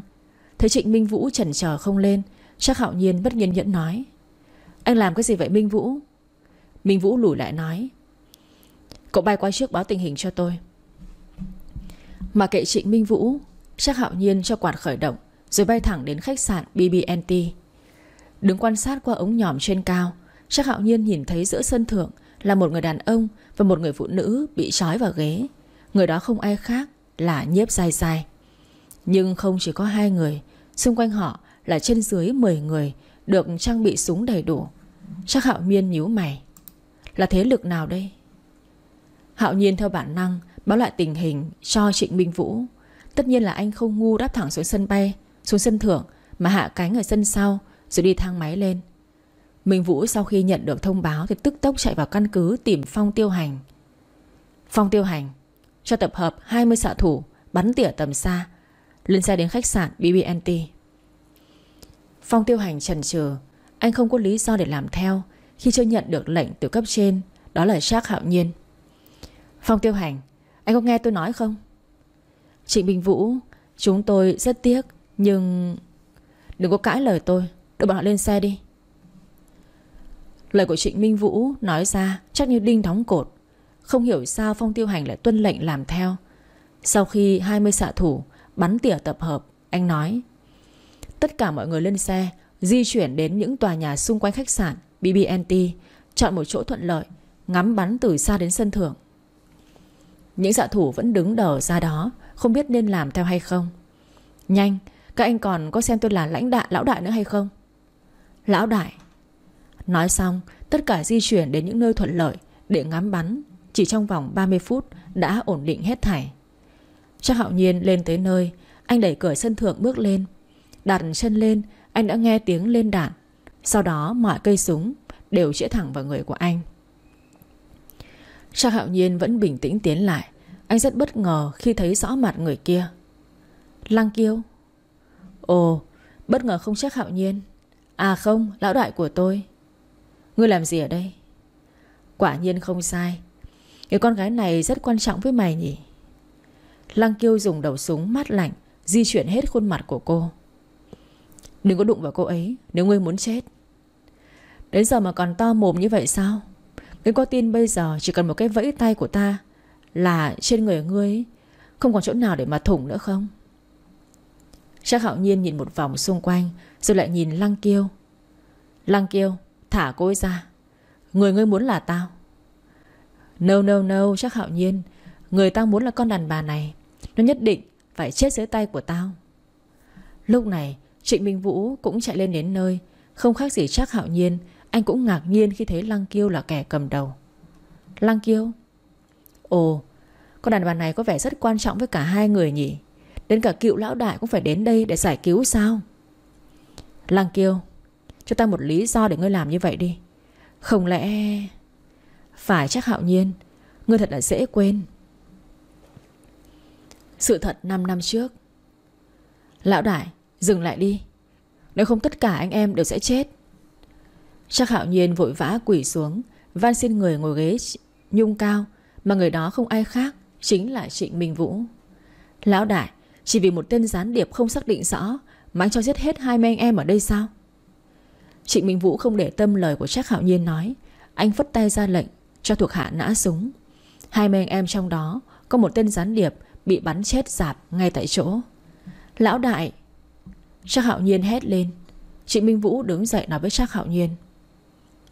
Thấy Trịnh Minh Vũ chần chờ không lên Trác Hạo Nhiên bất nghiên nhẫn nói Anh làm cái gì vậy Minh Vũ Minh Vũ lùi lại nói Cậu bay qua trước báo tình hình cho tôi mà kệ Trịnh Minh Vũ Chắc hạo nhiên cho quạt khởi động Rồi bay thẳng đến khách sạn BBNT Đứng quan sát qua ống nhòm trên cao Chắc hạo nhiên nhìn thấy giữa sân thượng Là một người đàn ông và một người phụ nữ Bị trói vào ghế Người đó không ai khác là nhiếp dài dài Nhưng không chỉ có hai người Xung quanh họ là trên dưới 10 người Được trang bị súng đầy đủ Chắc hạo nhiên nhíu mày Là thế lực nào đây Hạo nhiên theo bản năng Báo lại tình hình cho Trịnh Minh Vũ Tất nhiên là anh không ngu đáp thẳng xuống sân bay Xuống sân thưởng Mà hạ cánh ở sân sau Rồi đi thang máy lên Minh Vũ sau khi nhận được thông báo Thì tức tốc chạy vào căn cứ tìm Phong Tiêu Hành Phong Tiêu Hành Cho tập hợp 20 xạ thủ Bắn tỉa tầm xa Lên xe đến khách sạn BBNT Phong Tiêu Hành trần chừ, Anh không có lý do để làm theo Khi chưa nhận được lệnh từ cấp trên Đó là Trác Hạo Nhiên Phong Tiêu Hành anh có nghe tôi nói không Trịnh Bình Vũ Chúng tôi rất tiếc Nhưng Đừng có cãi lời tôi Đưa bọn họ lên xe đi Lời của Trịnh Minh Vũ nói ra Chắc như đinh đóng cột Không hiểu sao Phong Tiêu Hành lại tuân lệnh làm theo Sau khi 20 xạ thủ Bắn tỉa tập hợp Anh nói Tất cả mọi người lên xe Di chuyển đến những tòa nhà xung quanh khách sạn BBNT Chọn một chỗ thuận lợi Ngắm bắn từ xa đến sân thượng những dạ thủ vẫn đứng đờ ra đó Không biết nên làm theo hay không Nhanh Các anh còn có xem tôi là lãnh đạo lão đại nữa hay không Lão đại Nói xong Tất cả di chuyển đến những nơi thuận lợi Để ngắm bắn Chỉ trong vòng 30 phút Đã ổn định hết thảy Chắc hạo nhiên lên tới nơi Anh đẩy cửa sân thượng bước lên Đặt chân lên Anh đã nghe tiếng lên đạn Sau đó mọi cây súng Đều chĩa thẳng vào người của anh Trác Hạo Nhiên vẫn bình tĩnh tiến lại Anh rất bất ngờ khi thấy rõ mặt người kia Lăng Kiêu Ồ Bất ngờ không Trác Hạo Nhiên À không lão đại của tôi Ngươi làm gì ở đây Quả nhiên không sai Người con gái này rất quan trọng với mày nhỉ Lăng Kiêu dùng đầu súng mát lạnh Di chuyển hết khuôn mặt của cô Đừng có đụng vào cô ấy Nếu ngươi muốn chết Đến giờ mà còn to mồm như vậy sao Ngươi có tin bây giờ chỉ cần một cái vẫy tay của ta Là trên người ngươi Không còn chỗ nào để mà thủng nữa không Chắc hạo nhiên nhìn một vòng xung quanh Rồi lại nhìn Lăng Kiêu Lăng Kiêu Thả cô ấy ra Người ngươi muốn là tao No no no chắc hạo nhiên Người tao muốn là con đàn bà này Nó nhất định phải chết dưới tay của tao Lúc này Trịnh Minh Vũ cũng chạy lên đến nơi Không khác gì chắc hạo nhiên anh cũng ngạc nhiên khi thấy Lăng Kiêu là kẻ cầm đầu Lăng Kiêu Ồ Con đàn bà này có vẻ rất quan trọng với cả hai người nhỉ Đến cả cựu lão đại cũng phải đến đây để giải cứu sao Lăng Kiêu Cho ta một lý do để ngươi làm như vậy đi Không lẽ Phải chắc hạo nhiên Ngươi thật là dễ quên Sự thật 5 năm trước Lão đại Dừng lại đi Nếu không tất cả anh em đều sẽ chết Chắc hạo nhiên vội vã quỷ xuống Van xin người ngồi ghế nhung cao Mà người đó không ai khác Chính là Trịnh Minh Vũ Lão đại Chỉ vì một tên gián điệp không xác định rõ Mà anh cho giết hết hai anh em ở đây sao Trịnh Minh Vũ không để tâm lời của Trác Hạo Nhiên nói Anh phất tay ra lệnh Cho thuộc hạ nã súng Hai anh em trong đó Có một tên gián điệp Bị bắn chết giạt ngay tại chỗ Lão đại Trác Hạo Nhiên hét lên Trịnh Minh Vũ đứng dậy nói với Trác Hạo Nhiên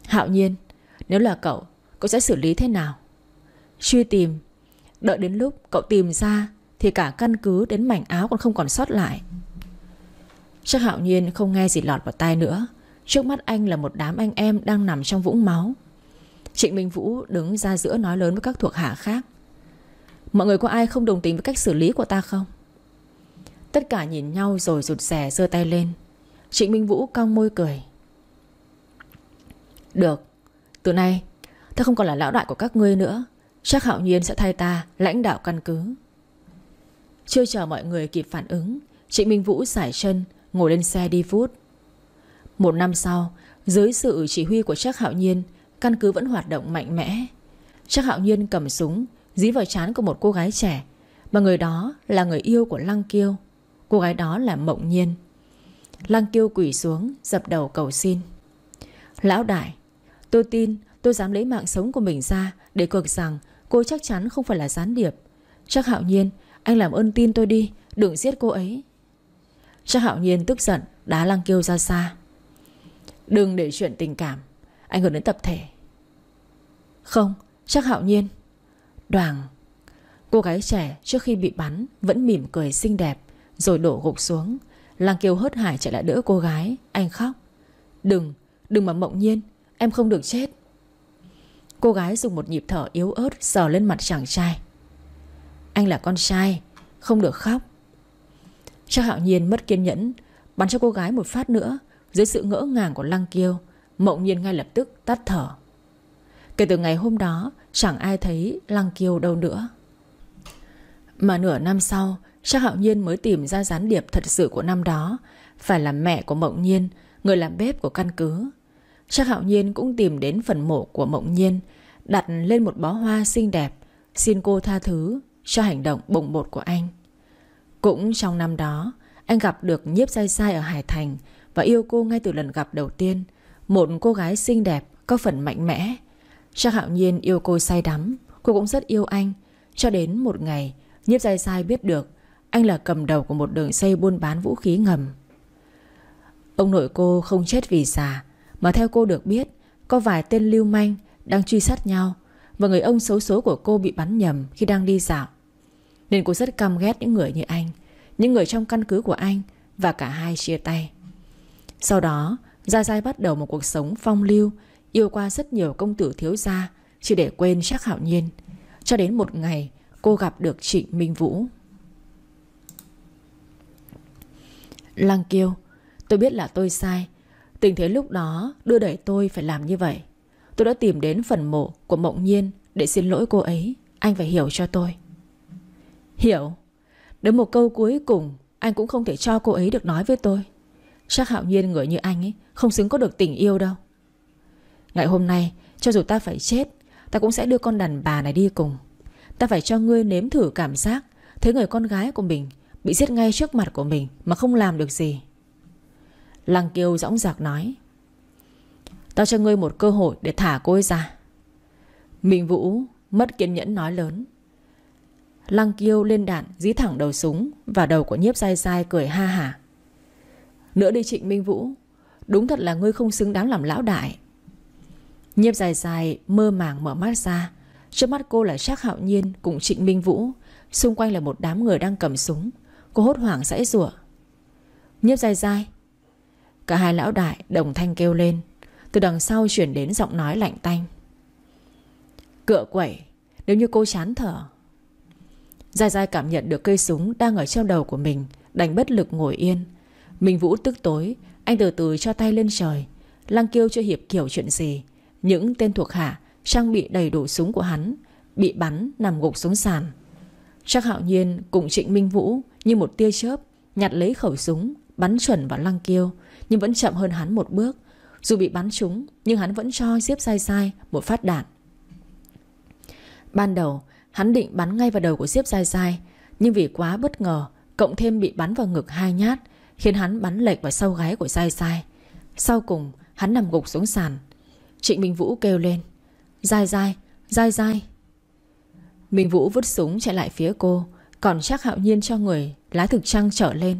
Hạo nhiên Nếu là cậu Cậu sẽ xử lý thế nào Truy tìm Đợi đến lúc cậu tìm ra Thì cả căn cứ đến mảnh áo còn không còn sót lại Chắc hạo nhiên không nghe gì lọt vào tai nữa Trước mắt anh là một đám anh em đang nằm trong vũng máu Trịnh Minh Vũ đứng ra giữa nói lớn với các thuộc hạ khác Mọi người có ai không đồng tình với cách xử lý của ta không? Tất cả nhìn nhau rồi rụt rè giơ tay lên Trịnh Minh Vũ cong môi cười được Từ nay Ta không còn là lão đại của các ngươi nữa Chắc Hạo Nhiên sẽ thay ta lãnh đạo căn cứ Chưa chờ mọi người kịp phản ứng Chị Minh Vũ giải chân Ngồi lên xe đi vút Một năm sau Dưới sự chỉ huy của Trác Hạo Nhiên Căn cứ vẫn hoạt động mạnh mẽ Trác Hạo Nhiên cầm súng Dí vào trán của một cô gái trẻ Mà người đó là người yêu của Lăng Kiêu Cô gái đó là Mộng Nhiên Lăng Kiêu quỷ xuống Dập đầu cầu xin Lão đại Tôi tin tôi dám lấy mạng sống của mình ra để cược rằng cô chắc chắn không phải là gián điệp. Chắc hạo nhiên, anh làm ơn tin tôi đi, đừng giết cô ấy. Chắc hạo nhiên tức giận, đá lăng kêu ra xa. Đừng để chuyện tình cảm, anh hưởng đến tập thể. Không, chắc hạo nhiên. Đoàn, cô gái trẻ trước khi bị bắn vẫn mỉm cười xinh đẹp, rồi đổ gục xuống. Lăng kêu hớt hải chạy lại đỡ cô gái, anh khóc. Đừng, đừng mà mộng nhiên, Em không được chết Cô gái dùng một nhịp thở yếu ớt Sờ lên mặt chàng trai Anh là con trai Không được khóc Chắc hạo nhiên mất kiên nhẫn Bắn cho cô gái một phát nữa Dưới sự ngỡ ngàng của Lăng Kiêu Mộng nhiên ngay lập tức tắt thở Kể từ ngày hôm đó Chẳng ai thấy Lăng Kiêu đâu nữa Mà nửa năm sau Chắc hạo nhiên mới tìm ra gián điệp thật sự của năm đó Phải là mẹ của Mộng Nhiên Người làm bếp của căn cứ Trác Hạo Nhiên cũng tìm đến phần mộ của Mộng Nhiên, đặt lên một bó hoa xinh đẹp, xin cô tha thứ cho hành động bồng bột của anh. Cũng trong năm đó, anh gặp được nhiếp sai sai ở Hải Thành và yêu cô ngay từ lần gặp đầu tiên, một cô gái xinh đẹp, có phần mạnh mẽ. Trác Hạo Nhiên yêu cô say đắm, cô cũng rất yêu anh, cho đến một ngày, nhiếp sai sai biết được anh là cầm đầu của một đường dây buôn bán vũ khí ngầm. Ông nội cô không chết vì già mà theo cô được biết Có vài tên lưu manh đang truy sát nhau Và người ông xấu số của cô bị bắn nhầm Khi đang đi dạo Nên cô rất căm ghét những người như anh Những người trong căn cứ của anh Và cả hai chia tay Sau đó Gia Giai bắt đầu một cuộc sống phong lưu Yêu qua rất nhiều công tử thiếu gia Chỉ để quên chắc Hạo Nhiên Cho đến một ngày cô gặp được chị Minh Vũ Lăng Kiêu Tôi biết là tôi sai Tình thế lúc đó đưa đẩy tôi phải làm như vậy Tôi đã tìm đến phần mộ của Mộng Nhiên Để xin lỗi cô ấy Anh phải hiểu cho tôi Hiểu Đến một câu cuối cùng Anh cũng không thể cho cô ấy được nói với tôi Chắc hạo nhiên người như anh ấy Không xứng có được tình yêu đâu Ngày hôm nay cho dù ta phải chết Ta cũng sẽ đưa con đàn bà này đi cùng Ta phải cho ngươi nếm thử cảm giác Thấy người con gái của mình Bị giết ngay trước mặt của mình Mà không làm được gì Lăng Kiêu dõng dạc nói Tao cho ngươi một cơ hội để thả cô ấy ra Minh Vũ mất kiên nhẫn nói lớn Lăng Kiêu lên đạn dí thẳng đầu súng Và đầu của nhiếp dai dai cười ha hả Nữa đi trịnh Minh Vũ Đúng thật là ngươi không xứng đáng làm lão đại Nhiếp dài dài mơ màng mở mắt ra Trước mắt cô là Trác Hạo Nhiên cùng Trịnh Minh Vũ Xung quanh là một đám người đang cầm súng Cô hốt hoảng rãy rủa Nhiếp dài dài Cả hai lão đại đồng thanh kêu lên Từ đằng sau chuyển đến giọng nói lạnh tanh Cựa quẩy Nếu như cô chán thở Dài dài cảm nhận được cây súng Đang ở trong đầu của mình Đành bất lực ngồi yên Mình vũ tức tối Anh từ từ cho tay lên trời Lăng kêu chưa Hiệp kiểu chuyện gì Những tên thuộc hạ Trang bị đầy đủ súng của hắn Bị bắn nằm gục xuống sàn Chắc hạo nhiên cùng trịnh Minh Vũ Như một tia chớp Nhặt lấy khẩu súng Bắn chuẩn vào lăng kiêu nhưng vẫn chậm hơn hắn một bước. Dù bị bắn trúng, nhưng hắn vẫn cho Diếp sai sai một phát đạn. Ban đầu, hắn định bắn ngay vào đầu của Diếp sai sai, nhưng vì quá bất ngờ, cộng thêm bị bắn vào ngực hai nhát, khiến hắn bắn lệch vào sau gáy của sai sai. Sau cùng, hắn nằm gục xuống sàn. Trịnh Minh Vũ kêu lên. Sai Sai, Sai Sai. Minh Vũ vứt súng chạy lại phía cô, còn chắc hạo nhiên cho người lá thực trăng trở lên.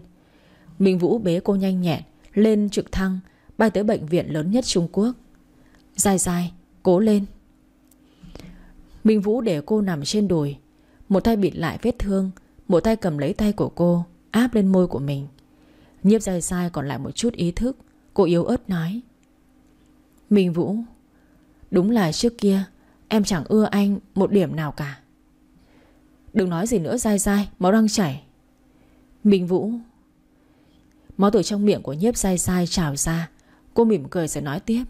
Minh Vũ bế cô nhanh nhẹn lên trực thăng bay tới bệnh viện lớn nhất Trung Quốc. Dài dài, cố lên. Minh Vũ để cô nằm trên đùi, một tay bịt lại vết thương, một tay cầm lấy tay của cô, áp lên môi của mình. Nhiếp dài dài còn lại một chút ý thức, cô yếu ớt nói. Minh Vũ, đúng là trước kia em chẳng ưa anh một điểm nào cả. Đừng nói gì nữa dai dai Máu đang chảy Minh Vũ Máu từ trong miệng của nhiếp sai sai trào ra Cô mỉm cười rồi nói tiếp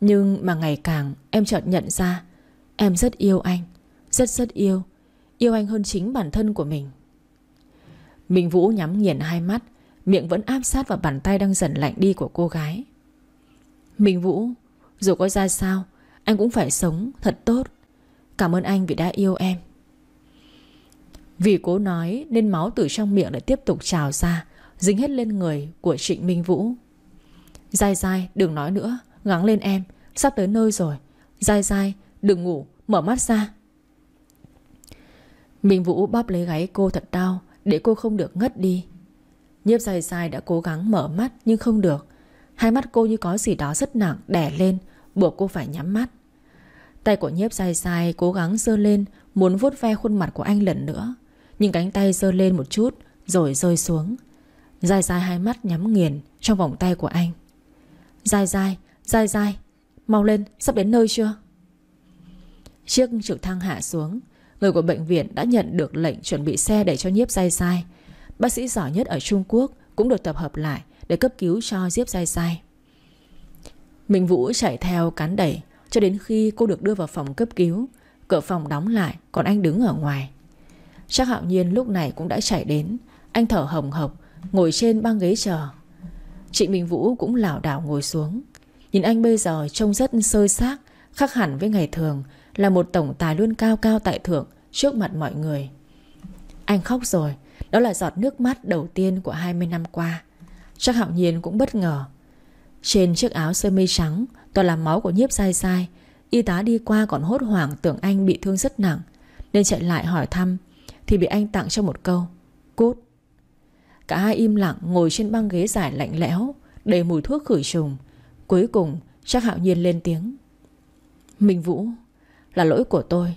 Nhưng mà ngày càng em chợt nhận ra Em rất yêu anh Rất rất yêu Yêu anh hơn chính bản thân của mình Minh Vũ nhắm nghiền hai mắt Miệng vẫn áp sát vào bàn tay đang dần lạnh đi của cô gái Minh Vũ Dù có ra sao Anh cũng phải sống thật tốt Cảm ơn anh vì đã yêu em Vì cố nói nên máu từ trong miệng lại tiếp tục trào ra dính hết lên người của Trịnh Minh Vũ. Dài dài, đừng nói nữa, gắng lên em, sắp tới nơi rồi. Dài dài, đừng ngủ, mở mắt ra. Minh Vũ bóp lấy gáy cô thật đau để cô không được ngất đi. Nhiếp dài dài đã cố gắng mở mắt nhưng không được. Hai mắt cô như có gì đó rất nặng đè lên, buộc cô phải nhắm mắt. Tay của nhiếp dài dài cố gắng giơ lên muốn vuốt ve khuôn mặt của anh lần nữa. Nhưng cánh tay giơ lên một chút rồi rơi xuống. Dài dài hai mắt nhắm nghiền Trong vòng tay của anh Dài dài, dài dài Mau lên, sắp đến nơi chưa Chiếc trực thăng hạ xuống Người của bệnh viện đã nhận được lệnh Chuẩn bị xe để cho nhiếp dài dài Bác sĩ giỏi nhất ở Trung Quốc Cũng được tập hợp lại để cấp cứu cho nhiếp dài dài Minh Vũ chạy theo cán đẩy Cho đến khi cô được đưa vào phòng cấp cứu Cửa phòng đóng lại Còn anh đứng ở ngoài Chắc hạo nhiên lúc này cũng đã chạy đến Anh thở hồng hộc Ngồi trên băng ghế chờ Chị Minh Vũ cũng lảo đảo ngồi xuống Nhìn anh bây giờ trông rất sơ xác Khác hẳn với ngày thường Là một tổng tài luôn cao cao tại thượng Trước mặt mọi người Anh khóc rồi Đó là giọt nước mắt đầu tiên của 20 năm qua Chắc hạo nhiên cũng bất ngờ Trên chiếc áo sơ mi trắng Toàn là máu của nhiếp sai sai Y tá đi qua còn hốt hoảng tưởng anh bị thương rất nặng Nên chạy lại hỏi thăm Thì bị anh tặng cho một câu Cút Cả hai im lặng ngồi trên băng ghế dài lạnh lẽo Đầy mùi thuốc khử trùng Cuối cùng chắc hạo nhiên lên tiếng Minh Vũ Là lỗi của tôi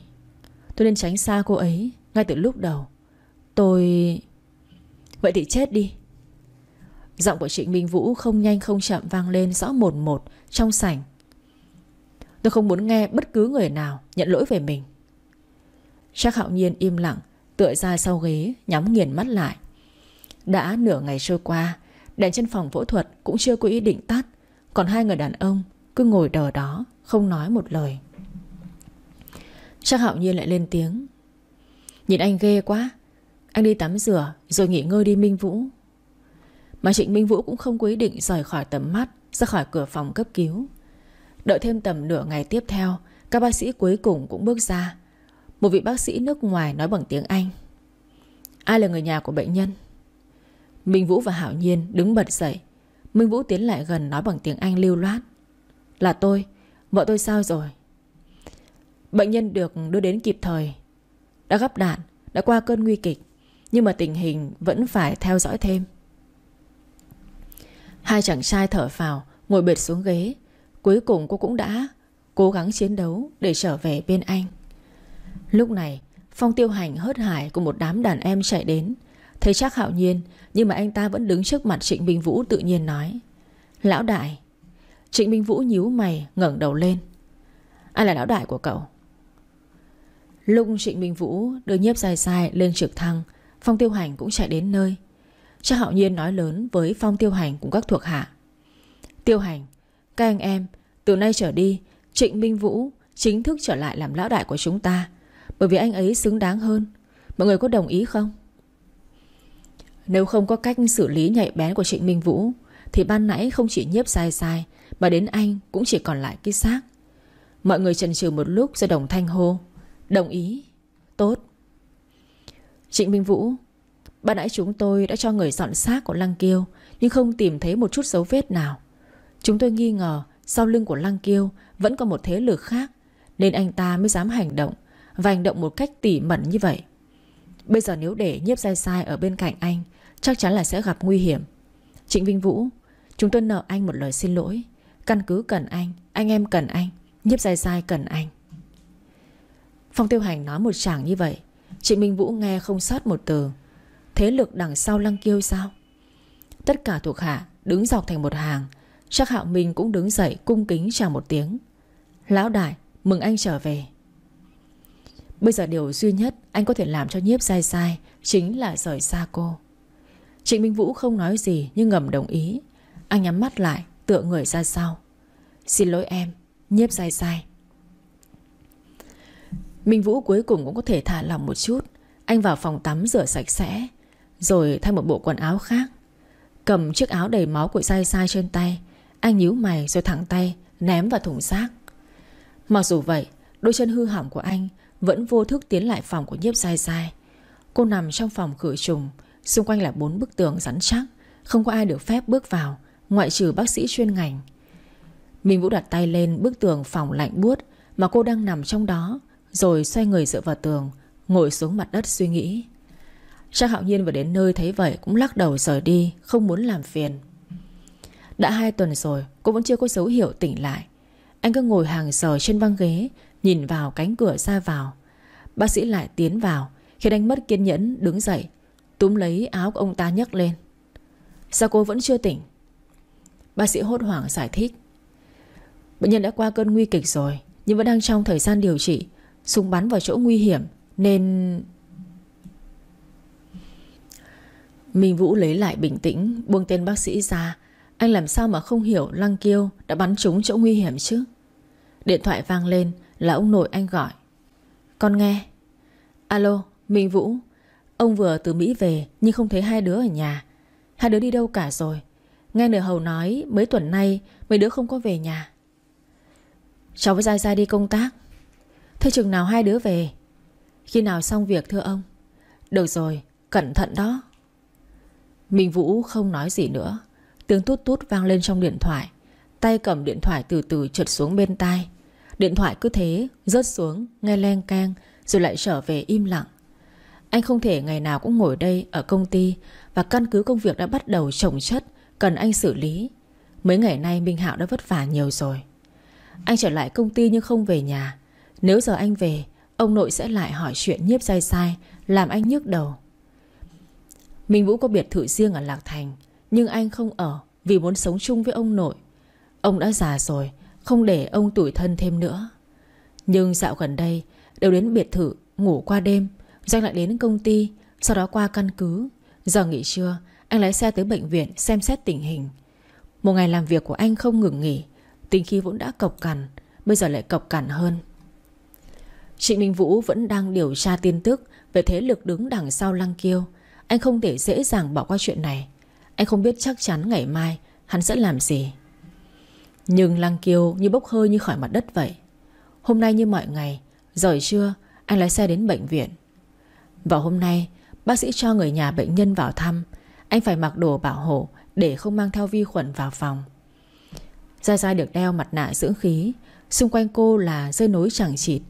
Tôi nên tránh xa cô ấy ngay từ lúc đầu Tôi... Vậy thì chết đi Giọng của Trịnh Minh Vũ không nhanh không chậm vang lên rõ một một trong sảnh Tôi không muốn nghe bất cứ người nào nhận lỗi về mình Chắc hạo nhiên im lặng Tựa ra sau ghế Nhắm nghiền mắt lại đã nửa ngày trôi qua Đèn trên phòng phẫu thuật cũng chưa có ý định tắt Còn hai người đàn ông cứ ngồi đờ đó Không nói một lời Chắc hạo nhiên lại lên tiếng Nhìn anh ghê quá Anh đi tắm rửa rồi nghỉ ngơi đi Minh Vũ Mà Trịnh Minh Vũ cũng không có ý định rời khỏi tầm mắt Ra khỏi cửa phòng cấp cứu Đợi thêm tầm nửa ngày tiếp theo Các bác sĩ cuối cùng cũng bước ra Một vị bác sĩ nước ngoài nói bằng tiếng Anh Ai là người nhà của bệnh nhân Minh Vũ và Hảo Nhiên đứng bật dậy Minh Vũ tiến lại gần nói bằng tiếng Anh lưu loát Là tôi Vợ tôi sao rồi Bệnh nhân được đưa đến kịp thời Đã gấp đạn Đã qua cơn nguy kịch Nhưng mà tình hình vẫn phải theo dõi thêm Hai chàng trai thở phào Ngồi bệt xuống ghế Cuối cùng cô cũng đã Cố gắng chiến đấu để trở về bên anh Lúc này Phong tiêu hành hớt hải Của một đám đàn em chạy đến Thấy chắc hạo nhiên Nhưng mà anh ta vẫn đứng trước mặt Trịnh Minh Vũ tự nhiên nói Lão đại Trịnh Minh Vũ nhíu mày ngẩng đầu lên Ai là lão đại của cậu Lúc Trịnh Minh Vũ đưa nhiếp dài dài lên trực thăng Phong Tiêu Hành cũng chạy đến nơi Chắc hạo nhiên nói lớn với Phong Tiêu Hành cùng các thuộc hạ Tiêu Hành Các anh em Từ nay trở đi Trịnh Minh Vũ chính thức trở lại làm lão đại của chúng ta Bởi vì anh ấy xứng đáng hơn Mọi người có đồng ý không nếu không có cách xử lý nhạy bén của Trịnh Minh Vũ Thì ban nãy không chỉ nhiếp sai sai Mà đến anh cũng chỉ còn lại cái xác Mọi người chần chừ một lúc rồi đồng thanh hô Đồng ý Tốt Trịnh Minh Vũ Ban nãy chúng tôi đã cho người dọn xác của Lăng Kiêu Nhưng không tìm thấy một chút dấu vết nào Chúng tôi nghi ngờ Sau lưng của Lăng Kiêu Vẫn có một thế lực khác Nên anh ta mới dám hành động Và hành động một cách tỉ mẩn như vậy Bây giờ nếu để nhiếp sai sai ở bên cạnh anh Chắc chắn là sẽ gặp nguy hiểm Trịnh Vinh Vũ Chúng tôi nợ anh một lời xin lỗi Căn cứ cần anh Anh em cần anh Nhiếp dài dài cần anh Phong Tiêu Hành nói một chàng như vậy Trịnh Minh Vũ nghe không sót một từ Thế lực đằng sau lăng kiêu sao Tất cả thuộc hạ đứng dọc thành một hàng Chắc Hạo mình cũng đứng dậy cung kính chào một tiếng Lão đại mừng anh trở về Bây giờ điều duy nhất anh có thể làm cho nhiếp sai sai Chính là rời xa cô Trịnh Minh Vũ không nói gì nhưng ngầm đồng ý Anh nhắm mắt lại tựa người ra sau Xin lỗi em Nhiếp sai sai Minh Vũ cuối cùng cũng có thể thả lòng một chút Anh vào phòng tắm rửa sạch sẽ Rồi thay một bộ quần áo khác Cầm chiếc áo đầy máu của sai sai trên tay Anh nhíu mày rồi thẳng tay Ném vào thùng rác Mặc dù vậy Đôi chân hư hỏng của anh Vẫn vô thức tiến lại phòng của nhiếp sai sai Cô nằm trong phòng khử trùng Xung quanh là bốn bức tường rắn chắc Không có ai được phép bước vào Ngoại trừ bác sĩ chuyên ngành Minh Vũ đặt tay lên bức tường phòng lạnh buốt Mà cô đang nằm trong đó Rồi xoay người dựa vào tường Ngồi xuống mặt đất suy nghĩ Chắc hạo nhiên vừa đến nơi thấy vậy Cũng lắc đầu rời đi Không muốn làm phiền Đã hai tuần rồi Cô vẫn chưa có dấu hiệu tỉnh lại Anh cứ ngồi hàng giờ trên băng ghế Nhìn vào cánh cửa ra vào Bác sĩ lại tiến vào Khiến anh mất kiên nhẫn đứng dậy Túm lấy áo của ông ta nhấc lên Sao cô vẫn chưa tỉnh Bác sĩ hốt hoảng giải thích Bệnh nhân đã qua cơn nguy kịch rồi Nhưng vẫn đang trong thời gian điều trị Súng bắn vào chỗ nguy hiểm Nên... Minh Vũ lấy lại bình tĩnh Buông tên bác sĩ ra Anh làm sao mà không hiểu Lăng Kiêu đã bắn trúng chỗ nguy hiểm chứ Điện thoại vang lên là ông nội anh gọi Con nghe Alo, Minh Vũ Ông vừa từ Mỹ về nhưng không thấy hai đứa ở nhà Hai đứa đi đâu cả rồi Nghe nửa hầu nói mấy tuần nay Mấy đứa không có về nhà Cháu với Giai Giai đi công tác Thế chừng nào hai đứa về Khi nào xong việc thưa ông Được rồi, cẩn thận đó Minh Vũ không nói gì nữa Tiếng tút tút vang lên trong điện thoại Tay cầm điện thoại từ từ trượt xuống bên tai Điện thoại cứ thế Rớt xuống, nghe len keng Rồi lại trở về im lặng anh không thể ngày nào cũng ngồi đây ở công ty và căn cứ công việc đã bắt đầu trồng chất cần anh xử lý. Mấy ngày nay Minh Hạo đã vất vả nhiều rồi. Anh trở lại công ty nhưng không về nhà. Nếu giờ anh về, ông nội sẽ lại hỏi chuyện nhiếp sai sai làm anh nhức đầu. Minh Vũ có biệt thự riêng ở Lạc Thành nhưng anh không ở vì muốn sống chung với ông nội. Ông đã già rồi, không để ông tủi thân thêm nữa. Nhưng dạo gần đây đều đến biệt thự ngủ qua đêm Doanh lại đến công ty Sau đó qua căn cứ Giờ nghỉ trưa Anh lái xe tới bệnh viện xem xét tình hình Một ngày làm việc của anh không ngừng nghỉ Tình khi vốn đã cộc cằn Bây giờ lại cộc cằn hơn Trịnh Minh Vũ vẫn đang điều tra tin tức Về thế lực đứng đằng sau Lăng Kiêu Anh không thể dễ dàng bỏ qua chuyện này Anh không biết chắc chắn ngày mai Hắn sẽ làm gì Nhưng Lăng Kiêu như bốc hơi như khỏi mặt đất vậy Hôm nay như mọi ngày Giờ trưa anh lái xe đến bệnh viện vào hôm nay Bác sĩ cho người nhà bệnh nhân vào thăm Anh phải mặc đồ bảo hộ Để không mang theo vi khuẩn vào phòng Gia Gia được đeo mặt nạ dưỡng khí Xung quanh cô là dây nối chẳng chịt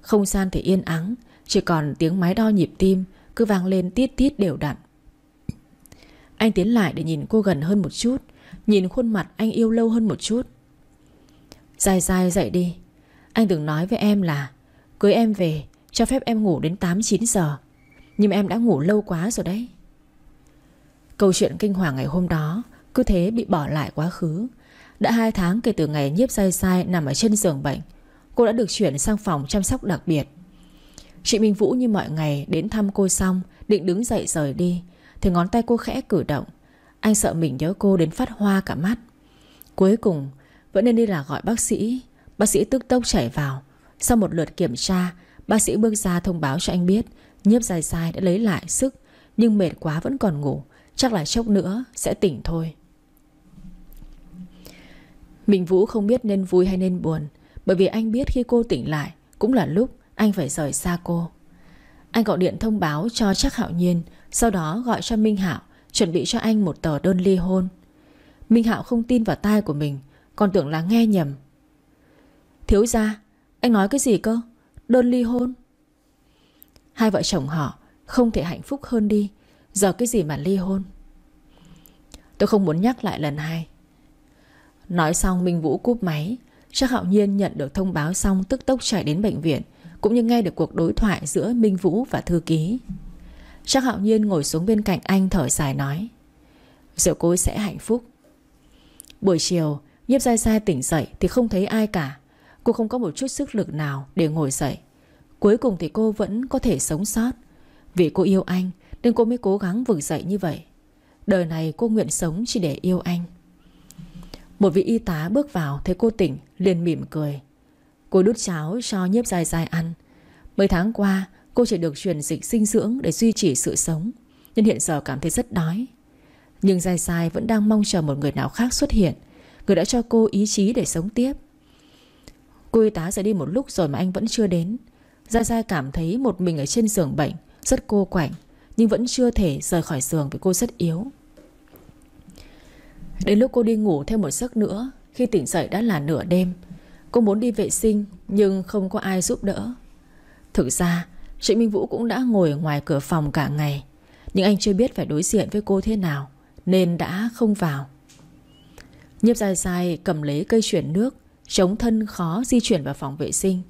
Không gian thì yên ắng Chỉ còn tiếng máy đo nhịp tim Cứ vang lên tít tít đều đặn Anh tiến lại để nhìn cô gần hơn một chút Nhìn khuôn mặt anh yêu lâu hơn một chút Dài dài dậy đi Anh từng nói với em là Cưới em về Cho phép em ngủ đến 8-9 giờ nhưng em đã ngủ lâu quá rồi đấy Câu chuyện kinh hoàng ngày hôm đó Cứ thế bị bỏ lại quá khứ Đã hai tháng kể từ ngày nhiếp say sai Nằm ở trên giường bệnh Cô đã được chuyển sang phòng chăm sóc đặc biệt Chị Minh Vũ như mọi ngày Đến thăm cô xong Định đứng dậy rời đi Thì ngón tay cô khẽ cử động Anh sợ mình nhớ cô đến phát hoa cả mắt Cuối cùng Vẫn nên đi là gọi bác sĩ Bác sĩ tức tốc chảy vào Sau một lượt kiểm tra Bác sĩ bước ra thông báo cho anh biết Nhiếp dài dài đã lấy lại sức Nhưng mệt quá vẫn còn ngủ Chắc là chốc nữa sẽ tỉnh thôi Minh Vũ không biết nên vui hay nên buồn Bởi vì anh biết khi cô tỉnh lại Cũng là lúc anh phải rời xa cô Anh gọi điện thông báo cho chắc Hạo Nhiên Sau đó gọi cho Minh Hạo Chuẩn bị cho anh một tờ đơn ly hôn Minh Hạo không tin vào tai của mình Còn tưởng là nghe nhầm Thiếu ra Anh nói cái gì cơ Đơn ly hôn Hai vợ chồng họ không thể hạnh phúc hơn đi Giờ cái gì mà ly hôn Tôi không muốn nhắc lại lần hai Nói xong Minh Vũ cúp máy Chắc hạo nhiên nhận được thông báo xong Tức tốc chạy đến bệnh viện Cũng như nghe được cuộc đối thoại giữa Minh Vũ và thư ký Chắc hạo nhiên ngồi xuống bên cạnh anh thở dài nói rượu cô sẽ hạnh phúc Buổi chiều Nhiếp dai dai tỉnh dậy thì không thấy ai cả Cô không có một chút sức lực nào để ngồi dậy Cuối cùng thì cô vẫn có thể sống sót Vì cô yêu anh Nên cô mới cố gắng vực dậy như vậy Đời này cô nguyện sống chỉ để yêu anh Một vị y tá bước vào Thấy cô tỉnh liền mỉm cười Cô đút cháo cho nhiếp dài dài ăn Mấy tháng qua Cô chỉ được truyền dịch dinh dưỡng để duy trì sự sống Nhưng hiện giờ cảm thấy rất đói Nhưng dài dài vẫn đang mong chờ một người nào khác xuất hiện Người đã cho cô ý chí để sống tiếp Cô y tá rời đi một lúc rồi mà anh vẫn chưa đến Gia Gia cảm thấy một mình ở trên giường bệnh Rất cô quạnh Nhưng vẫn chưa thể rời khỏi giường vì cô rất yếu Đến lúc cô đi ngủ thêm một giấc nữa Khi tỉnh dậy đã là nửa đêm Cô muốn đi vệ sinh Nhưng không có ai giúp đỡ Thực ra Trịnh Minh Vũ cũng đã ngồi ngoài cửa phòng cả ngày Nhưng anh chưa biết phải đối diện với cô thế nào Nên đã không vào Nhiếp dài dài cầm lấy cây chuyển nước Chống thân khó di chuyển vào phòng vệ sinh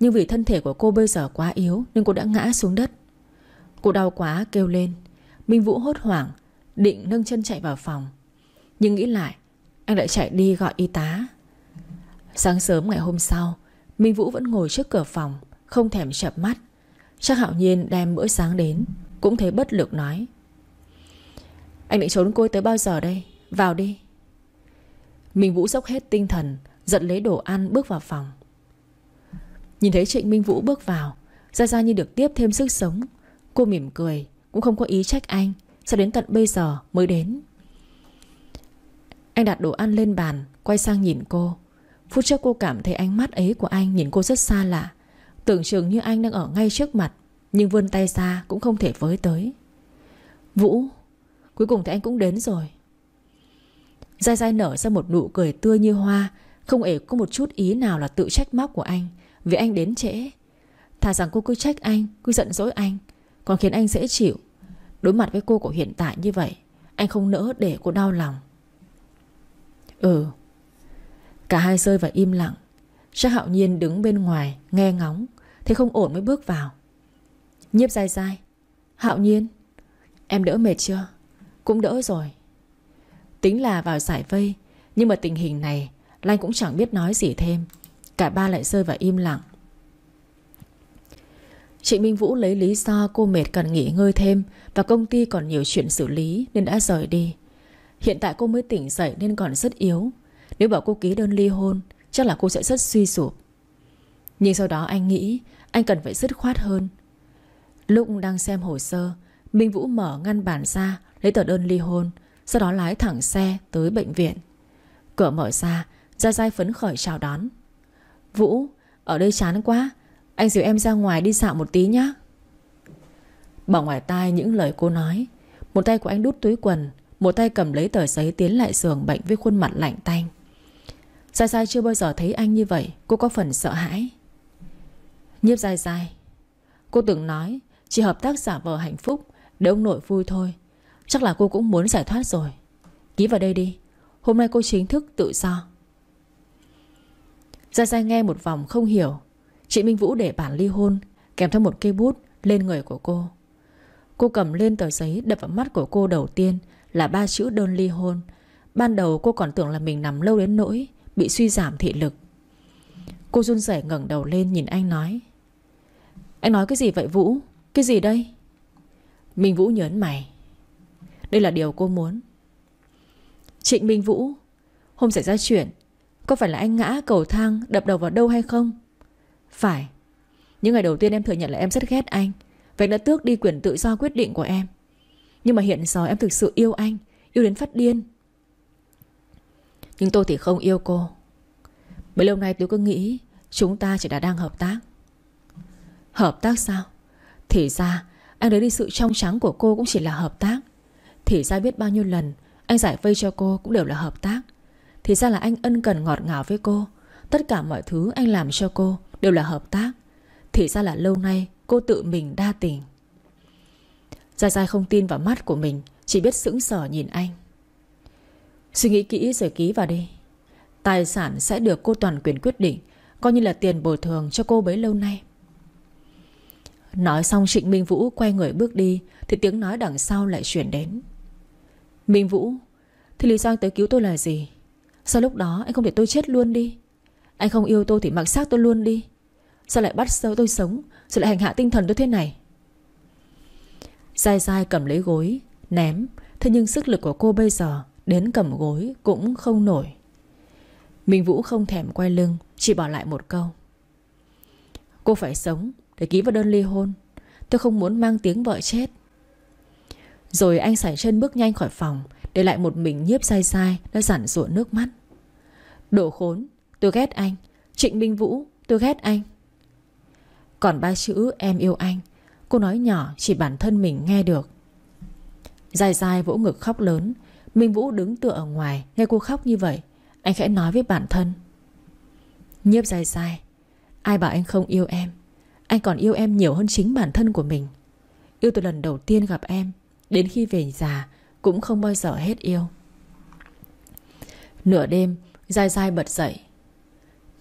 nhưng vì thân thể của cô bây giờ quá yếu Nên cô đã ngã xuống đất Cô đau quá kêu lên Minh Vũ hốt hoảng Định nâng chân chạy vào phòng Nhưng nghĩ lại Anh lại chạy đi gọi y tá Sáng sớm ngày hôm sau Minh Vũ vẫn ngồi trước cửa phòng Không thèm chập mắt Chắc hạo nhiên đem bữa sáng đến Cũng thấy bất lực nói Anh định trốn cô tới bao giờ đây Vào đi Minh Vũ dốc hết tinh thần giận lấy đồ ăn bước vào phòng Nhìn thấy Trịnh Minh Vũ bước vào Gia Gia như được tiếp thêm sức sống Cô mỉm cười Cũng không có ý trách anh Sao đến tận bây giờ mới đến Anh đặt đồ ăn lên bàn Quay sang nhìn cô Phút trước cô cảm thấy ánh mắt ấy của anh Nhìn cô rất xa lạ Tưởng chừng như anh đang ở ngay trước mặt Nhưng vươn tay ra cũng không thể với tới Vũ Cuối cùng thì anh cũng đến rồi Giai Giai nở ra một nụ cười tươi như hoa Không hề có một chút ý nào là tự trách móc của anh vì anh đến trễ Thà rằng cô cứ trách anh Cứ giận dỗi anh Còn khiến anh dễ chịu Đối mặt với cô của hiện tại như vậy Anh không nỡ để cô đau lòng Ừ Cả hai rơi vào im lặng Chắc hạo nhiên đứng bên ngoài Nghe ngóng Thế không ổn mới bước vào Nhiếp dai dai Hạo nhiên Em đỡ mệt chưa Cũng đỡ rồi Tính là vào giải vây Nhưng mà tình hình này Lanh cũng chẳng biết nói gì thêm Cả ba lại rơi vào im lặng Chị Minh Vũ lấy lý do cô mệt cần nghỉ ngơi thêm Và công ty còn nhiều chuyện xử lý Nên đã rời đi Hiện tại cô mới tỉnh dậy nên còn rất yếu Nếu bảo cô ký đơn ly hôn Chắc là cô sẽ rất suy sụp Nhưng sau đó anh nghĩ Anh cần phải dứt khoát hơn Lúc đang xem hồ sơ Minh Vũ mở ngăn bàn ra Lấy tờ đơn ly hôn Sau đó lái thẳng xe tới bệnh viện Cửa mở ra Gia Giai phấn khởi chào đón Vũ, ở đây chán quá Anh dìu em ra ngoài đi dạo một tí nhé Bỏ ngoài tai những lời cô nói Một tay của anh đút túi quần Một tay cầm lấy tờ giấy tiến lại giường bệnh Với khuôn mặt lạnh tanh Sai sai chưa bao giờ thấy anh như vậy Cô có phần sợ hãi Nhiếp dài dài, Cô từng nói chỉ hợp tác giả vờ hạnh phúc Để ông nội vui thôi Chắc là cô cũng muốn giải thoát rồi Ký vào đây đi Hôm nay cô chính thức tự do Gia Gia nghe một vòng không hiểu Chị Minh Vũ để bản ly hôn Kèm theo một cây bút lên người của cô Cô cầm lên tờ giấy đập vào mắt của cô đầu tiên Là ba chữ đơn ly hôn Ban đầu cô còn tưởng là mình nằm lâu đến nỗi Bị suy giảm thị lực Cô run rẩy ngẩng đầu lên nhìn anh nói Anh nói cái gì vậy Vũ Cái gì đây Minh Vũ nhớn mày Đây là điều cô muốn Trịnh Minh Vũ Hôm xảy ra chuyện có phải là anh ngã cầu thang đập đầu vào đâu hay không? Phải. Những ngày đầu tiên em thừa nhận là em rất ghét anh. Vậy đã tước đi quyền tự do quyết định của em. Nhưng mà hiện giờ em thực sự yêu anh. Yêu đến phát điên. Nhưng tôi thì không yêu cô. Bấy lâu nay tôi cứ nghĩ chúng ta chỉ đã đang hợp tác. Hợp tác sao? Thì ra anh lấy đi sự trong trắng của cô cũng chỉ là hợp tác. Thì ra biết bao nhiêu lần anh giải vây cho cô cũng đều là hợp tác. Thì ra là anh ân cần ngọt ngào với cô Tất cả mọi thứ anh làm cho cô Đều là hợp tác Thì ra là lâu nay cô tự mình đa tình Gia Gia không tin vào mắt của mình Chỉ biết sững sờ nhìn anh Suy nghĩ kỹ rồi ký vào đi Tài sản sẽ được cô toàn quyền quyết định Coi như là tiền bồi thường cho cô bấy lâu nay Nói xong Trịnh Minh Vũ quay người bước đi Thì tiếng nói đằng sau lại chuyển đến Minh Vũ Thì lý do anh tới cứu tôi là gì Sao lúc đó anh không để tôi chết luôn đi Anh không yêu tôi thì mặc xác tôi luôn đi Sao lại bắt sâu tôi sống sao lại hành hạ tinh thần tôi thế này Dài dài cầm lấy gối Ném Thế nhưng sức lực của cô bây giờ Đến cầm gối cũng không nổi Minh Vũ không thèm quay lưng Chỉ bỏ lại một câu Cô phải sống để ký vào đơn ly hôn Tôi không muốn mang tiếng vợ chết Rồi anh sải chân bước nhanh khỏi phòng để lại một mình nhiếp sai sai Đã giản rụa nước mắt Đồ khốn tôi ghét anh Trịnh Minh Vũ tôi ghét anh Còn ba chữ em yêu anh Cô nói nhỏ chỉ bản thân mình nghe được Dài dài vỗ ngực khóc lớn Minh Vũ đứng tựa ở ngoài Nghe cô khóc như vậy Anh khẽ nói với bản thân Nhiếp dài dài Ai bảo anh không yêu em Anh còn yêu em nhiều hơn chính bản thân của mình Yêu từ lần đầu tiên gặp em Đến khi về già cũng không bao giờ hết yêu Nửa đêm dai dai bật dậy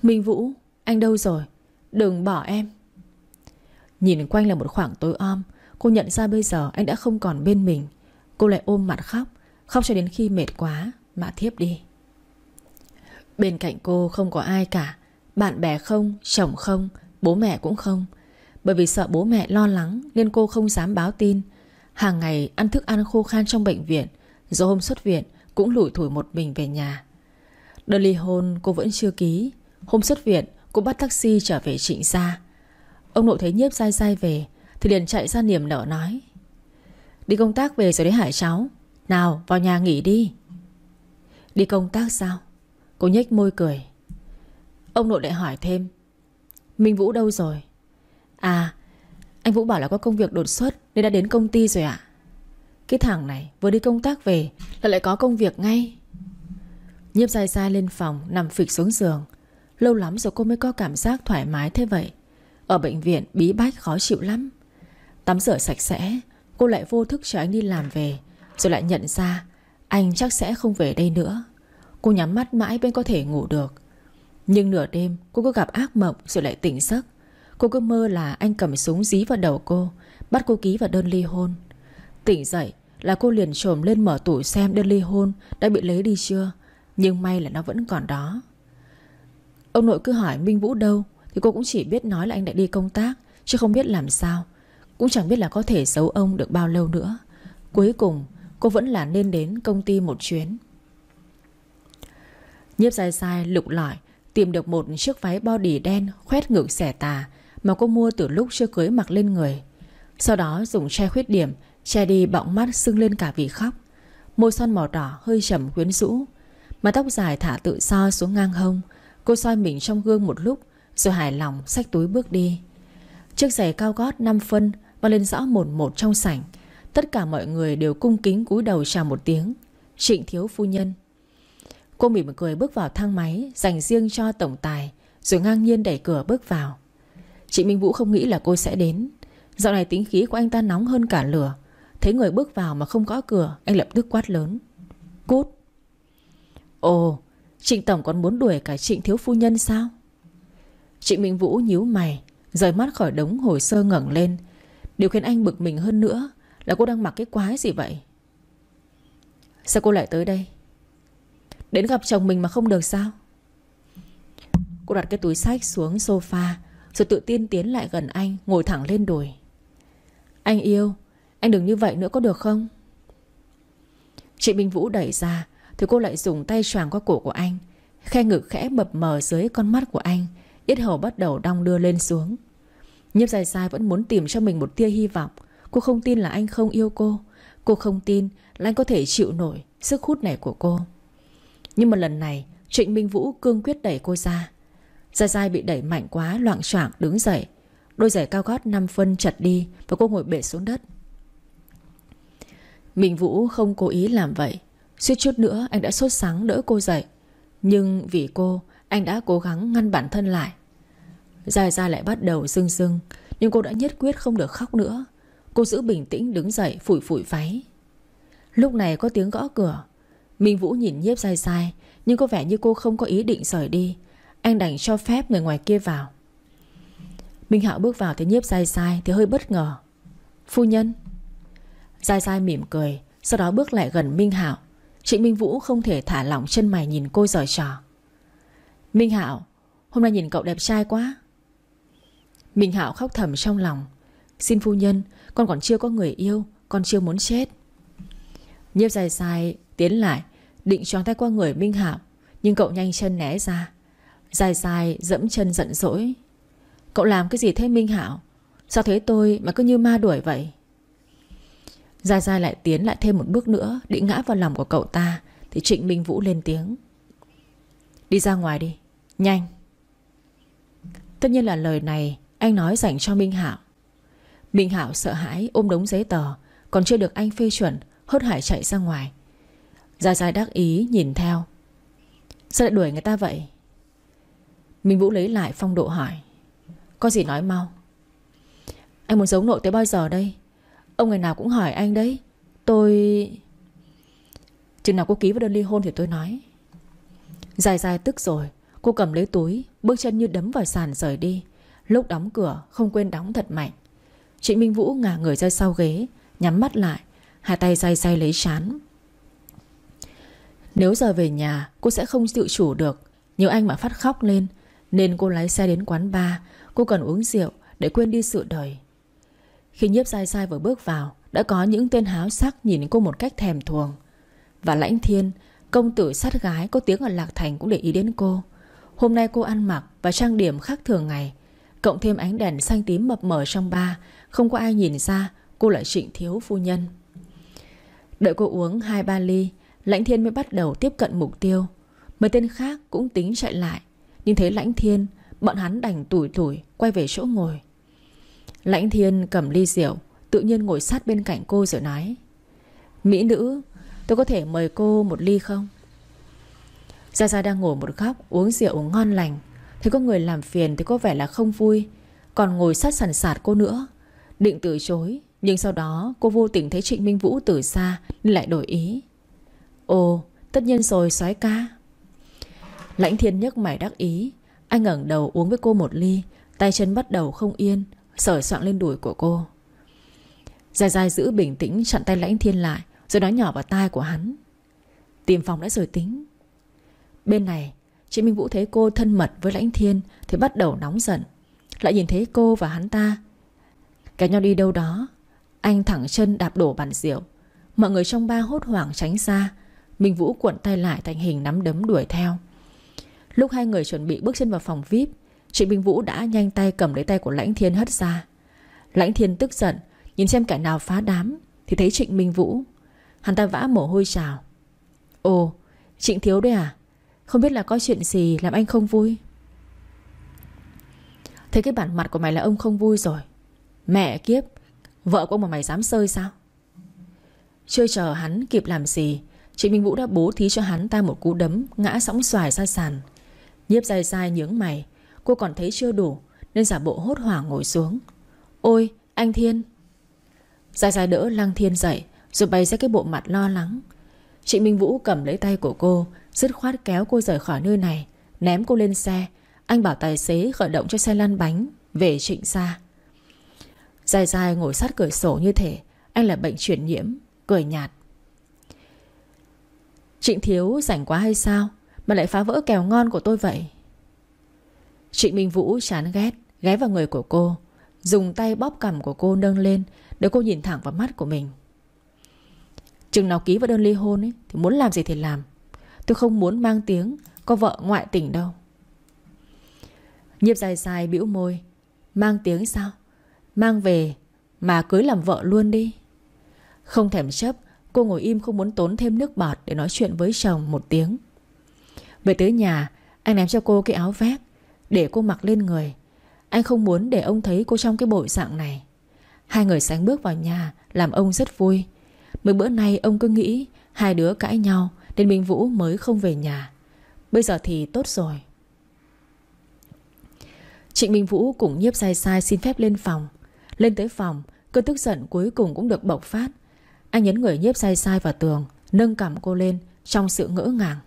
Minh Vũ Anh đâu rồi Đừng bỏ em Nhìn quanh là một khoảng tối om Cô nhận ra bây giờ anh đã không còn bên mình Cô lại ôm mặt khóc Khóc cho đến khi mệt quá Mà thiếp đi Bên cạnh cô không có ai cả Bạn bè không, chồng không, bố mẹ cũng không Bởi vì sợ bố mẹ lo lắng Nên cô không dám báo tin Hàng ngày ăn thức ăn khô khan trong bệnh viện Rồi hôm xuất viện Cũng lủi thủi một mình về nhà Đơn ly hôn cô vẫn chưa ký Hôm xuất viện cô bắt taxi trở về trịnh gia Ông nội thấy nhiếp dai dai về Thì liền chạy ra niềm nở nói Đi công tác về rồi đấy hải cháu Nào vào nhà nghỉ đi Đi công tác sao Cô nhếch môi cười Ông nội lại hỏi thêm Minh Vũ đâu rồi À anh Vũ bảo là có công việc đột xuất Nên đã đến công ty rồi ạ Cái thằng này vừa đi công tác về Là lại có công việc ngay Nhiếp dài dài lên phòng Nằm phịch xuống giường Lâu lắm rồi cô mới có cảm giác thoải mái thế vậy Ở bệnh viện bí bách khó chịu lắm Tắm rửa sạch sẽ Cô lại vô thức chờ anh đi làm về Rồi lại nhận ra Anh chắc sẽ không về đây nữa Cô nhắm mắt mãi bên có thể ngủ được Nhưng nửa đêm cô cứ gặp ác mộng rồi lại tỉnh giấc Cô cứ mơ là anh cầm súng dí vào đầu cô Bắt cô ký vào đơn ly hôn Tỉnh dậy là cô liền trồm lên mở tủ xem đơn ly hôn Đã bị lấy đi chưa Nhưng may là nó vẫn còn đó Ông nội cứ hỏi Minh Vũ đâu Thì cô cũng chỉ biết nói là anh đã đi công tác Chứ không biết làm sao Cũng chẳng biết là có thể giấu ông được bao lâu nữa Cuối cùng cô vẫn là nên đến công ty một chuyến Nhiếp dài dài lục lọi Tìm được một chiếc váy body đen khoét ngực xẻ tà mà cô mua từ lúc chưa cưới mặc lên người. Sau đó dùng che khuyết điểm, che đi bọng mắt sưng lên cả vì khóc. Môi son màu đỏ hơi trầm quyến rũ, mà tóc dài thả tự so xuống ngang hông. Cô soi mình trong gương một lúc rồi hài lòng xách túi bước đi. Chiếc giày cao gót 5 phân và lên rõ một một trong sảnh. Tất cả mọi người đều cung kính cúi đầu chào một tiếng. Trịnh thiếu phu nhân. Cô mỉm cười bước vào thang máy dành riêng cho tổng tài rồi ngang nhiên đẩy cửa bước vào. Chị Minh Vũ không nghĩ là cô sẽ đến Dạo này tính khí của anh ta nóng hơn cả lửa Thấy người bước vào mà không có cửa Anh lập tức quát lớn Cút Ồ Trịnh Tổng còn muốn đuổi cả trịnh thiếu phu nhân sao Chị Minh Vũ nhíu mày Rời mắt khỏi đống hồ sơ ngẩng lên Điều khiến anh bực mình hơn nữa Là cô đang mặc cái quái gì vậy Sao cô lại tới đây Đến gặp chồng mình mà không được sao Cô đặt cái túi sách xuống sofa sự tự tin tiến lại gần anh Ngồi thẳng lên đùi Anh yêu Anh đừng như vậy nữa có được không Chị Minh Vũ đẩy ra Thì cô lại dùng tay choàng qua cổ của anh Khe ngực khẽ mập mờ dưới con mắt của anh ít hầu bắt đầu đong đưa lên xuống Nhếp dài dài vẫn muốn tìm cho mình một tia hy vọng Cô không tin là anh không yêu cô Cô không tin là anh có thể chịu nổi Sức hút này của cô Nhưng mà lần này Trịnh Minh Vũ cương quyết đẩy cô ra Gia Giai bị đẩy mạnh quá loạn choạng đứng dậy Đôi giày cao gót 5 phân chật đi Và cô ngồi bể xuống đất Minh Vũ không cố ý làm vậy Suýt chút nữa anh đã sốt sắng đỡ cô dậy Nhưng vì cô Anh đã cố gắng ngăn bản thân lại Gia Gia lại bắt đầu rưng rưng Nhưng cô đã nhất quyết không được khóc nữa Cô giữ bình tĩnh đứng dậy phủi phủi váy Lúc này có tiếng gõ cửa Minh Vũ nhìn nhiếp dai dai Nhưng có vẻ như cô không có ý định rời đi anh đành cho phép người ngoài kia vào Minh Hạo bước vào thấy nhiếp dai dai Thì hơi bất ngờ Phu nhân Dai dai mỉm cười Sau đó bước lại gần Minh Hạo Chị Minh Vũ không thể thả lỏng chân mày nhìn cô giở trò Minh Hạo Hôm nay nhìn cậu đẹp trai quá Minh Hạo khóc thầm trong lòng Xin phu nhân Con còn chưa có người yêu Con chưa muốn chết Nhiếp dài dài tiến lại Định choáng tay qua người Minh Hạo Nhưng cậu nhanh chân né ra Dài dài dẫm chân giận dỗi Cậu làm cái gì thế Minh Hảo Sao thế tôi mà cứ như ma đuổi vậy Dài dài lại tiến lại thêm một bước nữa Định ngã vào lòng của cậu ta Thì Trịnh Minh Vũ lên tiếng Đi ra ngoài đi Nhanh Tất nhiên là lời này anh nói dành cho Minh Hảo Minh Hảo sợ hãi ôm đống giấy tờ Còn chưa được anh phê chuẩn Hốt hải chạy ra ngoài Dài dài đắc ý nhìn theo Sao lại đuổi người ta vậy Minh Vũ lấy lại phong độ hỏi Có gì nói mau Anh muốn giấu nội tới bao giờ đây Ông ngày nào cũng hỏi anh đấy Tôi... Chừng nào cô ký vào đơn ly hôn thì tôi nói Dài dài tức rồi Cô cầm lấy túi Bước chân như đấm vào sàn rời đi Lúc đóng cửa không quên đóng thật mạnh Chị Minh Vũ ngả người ra sau ghế Nhắm mắt lại Hai tay day day lấy chán Nếu giờ về nhà cô sẽ không tự chủ được Nhớ anh mà phát khóc lên nên cô lái xe đến quán bar Cô cần uống rượu để quên đi sự đời Khi nhiếp sai sai vừa bước vào Đã có những tên háo sắc nhìn cô một cách thèm thuồng Và lãnh thiên Công tử sát gái có tiếng ở Lạc Thành cũng để ý đến cô Hôm nay cô ăn mặc và trang điểm khác thường ngày Cộng thêm ánh đèn xanh tím mập mờ trong ba Không có ai nhìn ra Cô lại trịnh thiếu phu nhân Đợi cô uống hai ba ly Lãnh thiên mới bắt đầu tiếp cận mục tiêu Mấy tên khác cũng tính chạy lại nhìn thấy Lãnh Thiên Bọn hắn đành tủi tủi quay về chỗ ngồi Lãnh Thiên cầm ly rượu Tự nhiên ngồi sát bên cạnh cô rồi nói Mỹ nữ Tôi có thể mời cô một ly không Gia Gia đang ngồi một góc Uống rượu ngon lành Thấy có người làm phiền thì có vẻ là không vui Còn ngồi sát sàn sạt cô nữa Định từ chối Nhưng sau đó cô vô tình thấy Trịnh Minh Vũ từ xa lại đổi ý Ồ tất nhiên rồi soái ca Lãnh thiên nhấc mày đắc ý Anh ngẩng đầu uống với cô một ly Tay chân bắt đầu không yên Sởi soạn lên đùi của cô Dài dài giữ bình tĩnh chặn tay lãnh thiên lại Rồi nói nhỏ vào tai của hắn Tìm phòng đã rồi tính Bên này Chị Minh Vũ thấy cô thân mật với lãnh thiên Thì bắt đầu nóng giận Lại nhìn thấy cô và hắn ta cả nhau đi đâu đó Anh thẳng chân đạp đổ bàn rượu Mọi người trong ba hốt hoảng tránh xa Minh Vũ cuộn tay lại thành hình nắm đấm đuổi theo Lúc hai người chuẩn bị bước chân vào phòng VIP Trịnh Minh Vũ đã nhanh tay cầm lấy tay của Lãnh Thiên hất ra Lãnh Thiên tức giận Nhìn xem kẻ nào phá đám Thì thấy Trịnh Minh Vũ Hắn ta vã mồ hôi trào Ồ Trịnh Thiếu đấy à Không biết là có chuyện gì làm anh không vui Thấy cái bản mặt của mày là ông không vui rồi Mẹ kiếp Vợ của ông mà mày dám sơi sao Chưa chờ hắn kịp làm gì Trịnh Minh Vũ đã bố thí cho hắn ta một cú đấm Ngã sóng xoài ra sàn Nhiếp dài dài nhướng mày Cô còn thấy chưa đủ Nên giả bộ hốt hoảng ngồi xuống Ôi anh Thiên dài dài đỡ Lăng Thiên dậy Rồi bày ra cái bộ mặt lo lắng Chị Minh Vũ cầm lấy tay của cô Dứt khoát kéo cô rời khỏi nơi này Ném cô lên xe Anh bảo tài xế khởi động cho xe lăn bánh Về trịnh xa Dài dài ngồi sát cửa sổ như thể Anh là bệnh truyền nhiễm Cười nhạt Trịnh Thiếu rảnh quá hay sao mà lại phá vỡ kèo ngon của tôi vậy Trịnh Minh Vũ chán ghét Ghé vào người của cô Dùng tay bóp cằm của cô nâng lên Để cô nhìn thẳng vào mắt của mình Chừng nào ký vào đơn ly hôn ấy, Thì muốn làm gì thì làm Tôi không muốn mang tiếng Có vợ ngoại tình đâu Nhịp dài dài bĩu môi Mang tiếng sao Mang về mà cưới làm vợ luôn đi Không thèm chấp Cô ngồi im không muốn tốn thêm nước bọt Để nói chuyện với chồng một tiếng về tới nhà Anh ném cho cô cái áo vét Để cô mặc lên người Anh không muốn để ông thấy cô trong cái bộ dạng này Hai người sánh bước vào nhà Làm ông rất vui Mấy bữa nay ông cứ nghĩ Hai đứa cãi nhau Nên Minh Vũ mới không về nhà Bây giờ thì tốt rồi Trịnh Minh Vũ cùng nhiếp sai sai xin phép lên phòng Lên tới phòng Cơn tức giận cuối cùng cũng được bộc phát Anh nhấn người nhiếp sai sai vào tường Nâng cầm cô lên Trong sự ngỡ ngàng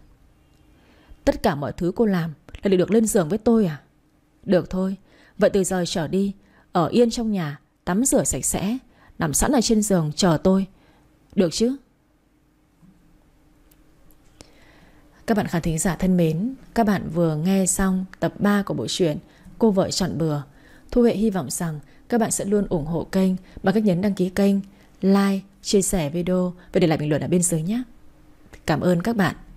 Tất cả mọi thứ cô làm là để được lên giường với tôi à? Được thôi, vậy từ giờ trở đi, ở yên trong nhà, tắm rửa sạch sẽ, nằm sẵn ở trên giường chờ tôi. Được chứ? Các bạn khán thính giả thân mến, các bạn vừa nghe xong tập 3 của bộ truyện Cô vợ chọn bừa. Thu Huệ hy vọng rằng các bạn sẽ luôn ủng hộ kênh bằng cách nhấn đăng ký kênh, like, chia sẻ video và để lại bình luận ở bên dưới nhé. Cảm ơn các bạn.